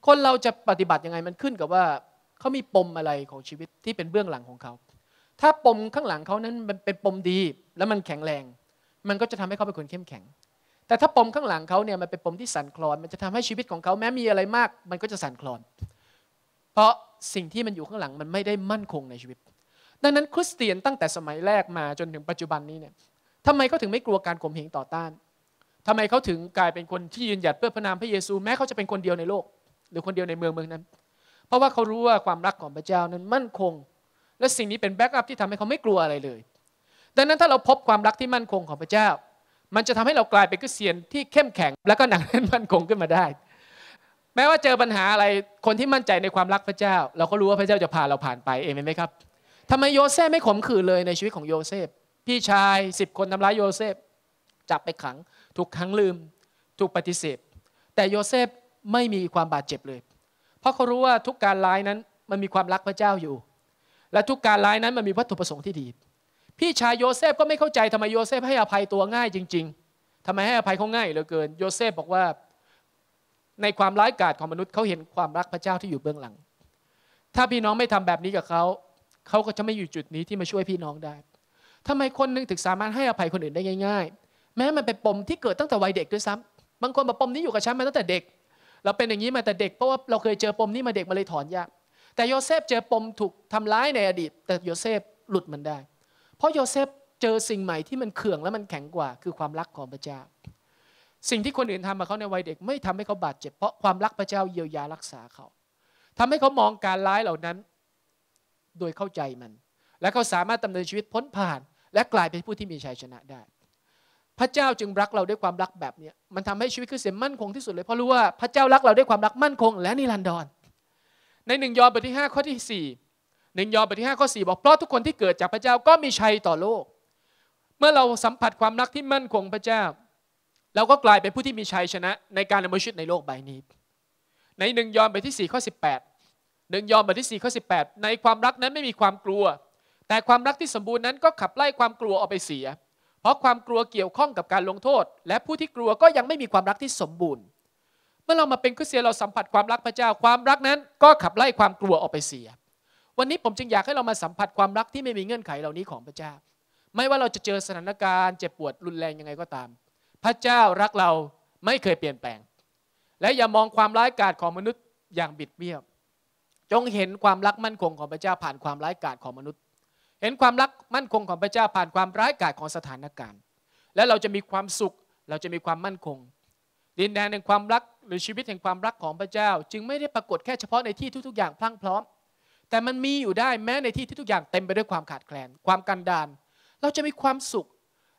คนเราจะปฏิบัติยังไงมันขึ้นกับว่าเขามีปมอะไรของชีวิตที่เป็นเบื้องหลังของเขา ถ้าปมข้างหลังเขานั้นนเป็นปมดีแล้วมันแข็งแรง มันก็จะทำให้เขาเป็นคนเข้มแข็ง แต่ถ้าปมข้างหลังเขาเนี่ยมันเป็นปมที่สั่นคลอน มันจะทำให้ชีวิตของเขาแม้มีอะไรมาก มันก็จะสั่นคลอน เพราะสิ่งที่มันอยู่ข้างหลังมันไม่ได้มั่นคงในชีวิต ดังนั้นคริสเตียนตั้งแต่สมัยแรกมาจนถึงปัจจุบันนี้เนี่ยทำไมเขาถึงไม่กลัวการข่มเหงต่อต้าน ทำไมเขาถึงกลายเป็นคนที่ยืนหยัดเพื่อพระนามพระเยซูแม้เขาจะเป็นคนเดียวในโลก หรือคนเดียวในเมืองเมืองนั้นเพราะว่าเขารู้ว่าความรักของพระเจ้านั้นมั่นคง และสิ่งนี้เป็นแบ็กอัพที่ทำให้เขาไม่กลัวอะไรเลยดังนั้นถ้าเราพบความรักที่มั่นคงของพระเจ้า มันจะทำให้เรากลายเป็นคริสเตียนที่เข้มแข็ง และก็หนักแน่นมั่นคงขึ้นมาได้ แม้ว่าเจอปัญหาอะไรคนที่มั่นใจในความรักพระเจ้า เราก็รู้ว่าพระเจ้าจะพาเราผ่านไปเองไหมครับทำไมโยเซฟไม่ขมขื่นเลยในชีวิตของโยเซฟพี่ชายสิบคนทำร้ายโยเซฟจับไปขัง ถูกขังลืม ถูกปฏิเสธ แต่โยเซฟไม่มีความบาดเจ็บเลยเพราะเขารู้ว่าทุกการร้ายนั้นมันมีความรักพระเจ้าอยู่ และทุกการร้ายนั้นมันมีวัตถุประสงค์ที่ดี พี่ชายโยเซฟก็ไม่เข้าใจทำไมโยเซฟให้อภัยตัวง่ายจริง ๆทำไมให้อภัยเขาง่ายเหลือเกิน โยเซฟบอกว่าในความร้ายกาจของมนุษย์เขาเห็นความรักพระเจ้าที่อยู่เบื้องหลัง ถ้าพี่น้องไม่ทำแบบนี้กับเขาเขาก็จะไม่อยู่จุดนี้ที่มาช่วยพี่น้องได้ ทำไมคนนึงถึงสามารถให้อภัยคนอื่นได้ง่าย ๆ แม้มันเป็นปมที่เกิดตั้งแต่วัยเด็กด้วยซ้ำบางคนบอกปมนี้อยู่กับฉันมาตั้งแต่เด็กเราเป็นอย่างนี้มาแต่เด็กเพราะว่าเราเคยเจอปมนี้มาเด็กมาเลยถอนยากแต่โยเซฟเจอปมถูกทำร้ายในอดีต แต่โยเซฟหลุดมันได้ เพราะโยเซฟเจอสิ่งใหม่ที่มันเขื่องและมันแข็งกว่า คือความรักของพระเจ้า สิ่งที่คนอื่นทำมาเขาในวัยเด็กไม่ทำให้เขาบาดเจ็บเพราะความรักพระเจ้าเยียวยารักษาเขา ทำให้เขามองการร้ายเหล่านั้นโดยเข้าใจมัน และเขาสามารถดำเนินชีวิตพ้นผ่าน และกลายเป็นผู้ที่มีชัยชนะได้พระเจ้าจึงรักเราด้วยความรักแบบนี้มันทำให้ชีวิตคริสเตียนมั่นคงที่สุดเลย เพราะรู้ว่าพระเจ้ารักเราด้วยความรักมั่นคงและนิรันดรในหนึ่งยอห์นบทที่5ข้อที่4หนึ่งยอห์นบทที่5ข้อ4บอกเพราะทุกคนที่เกิดจากพระเจ้าก็มีชัยต่อโลก เมื่อเราสัมผัสความรักที่มั่นคงพระเจ้า เราก็กลายเป็นผู้ที่มีชัยชนะ ในการดำเนินชีวิตในโลกใบนี้ ในหนึ่งยอห์นบทที่4ข้อ18หนึ่งยอห์นบทที่4ข้อ18 ในความรักนั้นไม่มีความกลัว แต่ความรักที่สมบูรณ์นั้นก็ขับไล่ความกลัวออกไปเสียเพราะความกลัวเกี่ยวข้องกับการลงโทษ และผู้ที่กลัวก็ยังไม่มีความรักที่สมบูรณ์ เมื่อเรามาเป็นคริสเตียนเราสัมผัสความรักพระเจ้า ความรักนั้นก็ขับไล่ความกลัวออกไปเสีย วันนี้ผมจึงอยากให้เรามาสัมผัสความรักที่ไม่มีเงื่อนไขเหล่านี้ของพระเจ้า ไม่ว่าเราจะเจอสถานการณ์เจ็บปวดรุนแรงยังไงก็ตาม พระเจ้ารักเราไม่เคยเปลี่ยนแปลง และอย่ามองความร้ายกาจของมนุษย์อย่างบิดเบี้ยวจงเห็นความรักมั่นคงของพระเจ้าผ่านความร้ายกาจของมนุษย์เห็นความรักมั่นคงของพระเจ้าผ่านความร้ายกาจของสถานการณ์ และเราจะมีความสุขเราจะมีความมั่นคง ดินแดนแห่งความรักหรือชีวิตแห่งความรักของพระเจ้า จึงไม่ได้ปรากฏแค่เฉพาะในที่ทุก ๆอย่างพลั่งพร้อมแต่มันมีอยู่ได้แม้ในที่ที่ทุกอย่างเต็มไปด้วยความขาดแคลนความกันดานเราจะมีความสุข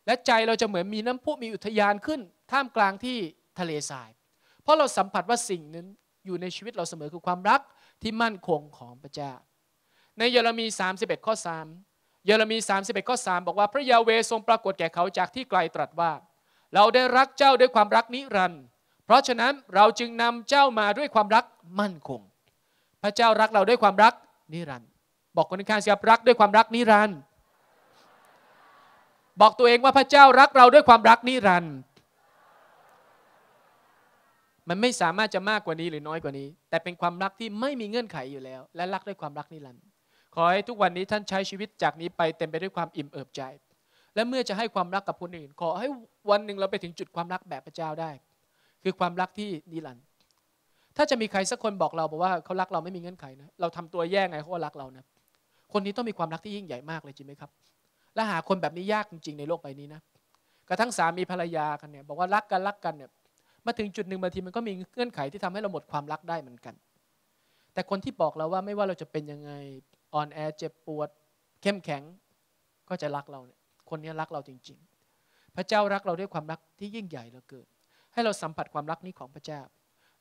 และใจเราจะเหมือนมีน้ำพุมีอุทยานขึ้นท่ามกลางที่ทะเลทรายเพราะเราสัมผัสว่าสิ่งนั้นอยู่ในชีวิตเราเสมอคือความรักที่มั่นคงของพระเจ้า ในเยเรมี31ข้อ3เยเรมี31ข้อ3บอกว่าพระยาเวทรงปรากฏแก่เขาจากที่ไกลตรัสว่า เราได้รักเจ้าด้วยความรักนิรันดร์เพราะฉะนั้นเราจึงนำเจ้ามาด้วยความรักมั่นคง พระเจ้ารักเราด้วยความรักนิรันดร์บอกคนข้างๆสิครับรักด้วยความรักนิรันดร์บอกตัวเองว่าพระเจ้ารักเราด้วยความรักนิรันดร์มันไม่สามารถจะมากกว่านี้หรือน้อยกว่านี้ แต่เป็นความรักที่ไม่มีเงื่อนไขอยู่แล้ว และรักด้วยความรักนิรันดร์ขอให้ทุกวันนี้ท่านใช้ชีวิตจากนี้ไปเต็มไปด้วยความอิ่มเอิบใจ และเมื่อจะให้ความรักกับคนอื่น ขอให้วันหนึ่งเราไปถึงจุดความรักแบบพระเจ้าได้ คือความรักที่นิรันดร์ถ้าจะมีใครสักคนบอกเราบอกว่าเขารักเราไม่มีเงื่อนไขนะ เราทำตัวแย่ไงเขาก็รักเรานะ คนนี้ต้องมีความรักที่ยิ่งใหญ่มากเลยจริงไหมครับ และหาคนแบบนี้ยากจริง ๆ ในโลกใบนี้นะ กระทั่งสามีภรรยากันเนี่ย บอกว่ารักกันรักกันเนี่ย มาถึงจุดหนึ่งบางทีมันก็มีเงื่อนไขที่ทำให้เราหมดความรักได้เหมือนกัน แต่คนที่บอกเราว่าไม่ว่าเราจะเป็นยังไงอ่อนแอเจ็บปวดเข้มแข็งก็จะรักเราเนี่ยคนนี้รักเราจริง ๆ พระเจ้ารักเราด้วยความรักที่ยิ่งใหญ่เหลือเกินให้เราสัมผัสความรักนี้ของพระเจ้า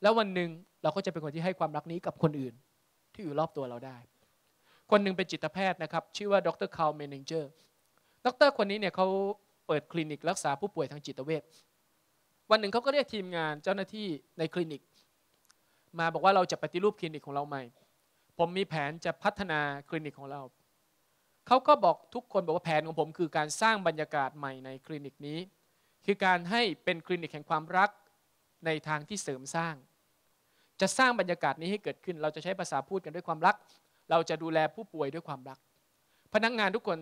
แล้ววันหนึ่งเราก็จะเป็นคนที่ให้ความรักนี้กับคนอื่นที่อยู่รอบตัวเราได้ คนหนึ่งเป็นจิตแพทย์นะครับชื่อว่าดรคาร์เมนิงเจอร์ดร คนนี้เนี่ยเขาเปิดคลินิก รักษาผู้ป่วยทางจิตเวชวันหนึ่งเขาก็เรียกทีมงานเจ้าหน้าที่ในคลินิก มาบอกว่าเราจะปฏิรูปคลินิกของเราใหม่ผมมีแผนจะพัฒนาคลินิกของเรา เขาก็บอกทุกคนบอกว่าแผนของผม คือการสร้างบรรยากาศใหม่ในคลินิกนี้ คือการให้เป็นคลินิกแห่งความรักในทางที่เสริมสร้าง จะสร้างบรรยากาศนี้ให้เกิดขึ้น เราจะใช้ภาษาพูดกันด้วยความรัก เราจะดูแลผู้ป่วยด้วยความรัก พนักงงานทุกคน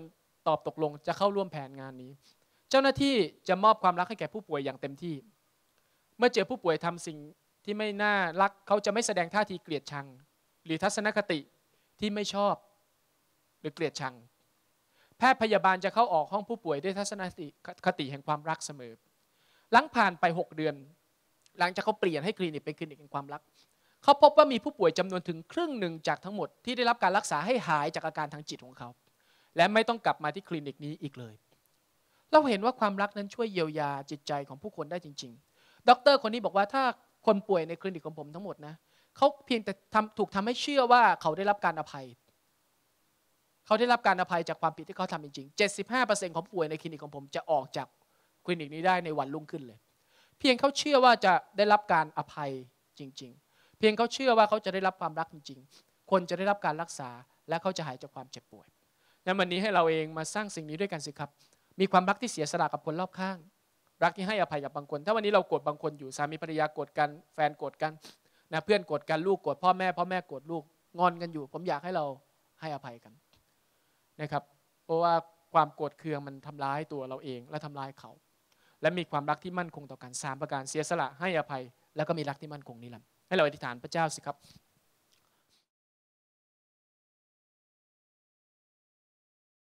ตอบตกลง จะเข้าร่วมแผนงานนี้ เจ้าหน้าที่จะมอบความรักให้แก่ผู้ป่วยอย่างเต็มที่ เมื่อเจอผู้ป่วยทำสิ่งที่ไม่น่ารักเขาจะไม่แสดงท่าทีเกลียดชังหรือทัศนคติที่ไม่ชอบหรือเกลียดชัง แพทย์พยาบาลจะเข้าออกห้องผู้ป่วยด้วยทัศนคติคติแห่งความรักเสมอ หลังผ่านไป 6 เดือน หลังจากเขาเปลี่ยนให้คลินิกเป็นคลินิกแห่งความรักเขาพบว่ามีผู้ป่วยจำนวนถึงครึ่งหนึ่งจากทั้งหมดที่ได้รับการรักษาให้หายจากอาการทางจิตของเขาและไม่ต้องกลับมาที่คลินิกนี้อีกเลย เราเห็นว่าความรักนั้นช่วยเยียวยาจิตใจของผู้คนได้จริง ๆ ดร คนนี้บอกว่าถ้าคนป่วยในคลินิกของผมทั้งหมดนะเขาเพียงแต่ถูกทำให้เชื่อว่าเขาได้รับการอภัย เขาได้รับการอภัยจากความผิดที่เขาทำจริงๆ75%ของป่วยในคลินิกของผมจะออกจากคลินิกนี้ได้ในวันรุ่งขึ้นเลย เพียงเขาเชื่อว่าจะได้รับการอภัยจริง ๆ เพียงเขาเชื่อว่าเขาจะได้รับความรักจริงๆคนจะได้รับการรักษา และเขาจะหายจากความเจ็บป่วยนั้นวันนี้ให้เราเองมาสร้างสิ่งนี้ด้วยกันสิครับมีความรักที่เสียสละกับคนรอบข้าง รักที่ให้อภัยกับบางคนถ้าวันนี้เราโกรธบางคนอยู่สามีภรรยาโกรธกันแฟนโกรธกันนะเพื่อนโกรธกันลูกโกรธพ่อแม่พ่อแม่โกรธลูกงอนกันอยู่ผมอยากให้เราให้อภัยกันนะครับเพราะว่าความโกรธเคืองมันทำร้ายตัวเราเองและทำร้ายเขา และมีความรักที่มั่นคงต่อกันสามประการเสียสละให้อภัยแล้วก็มีรักที่มั่นคงนิรันดะ์ให้เราอธิษฐานพระเจ้าสิครับ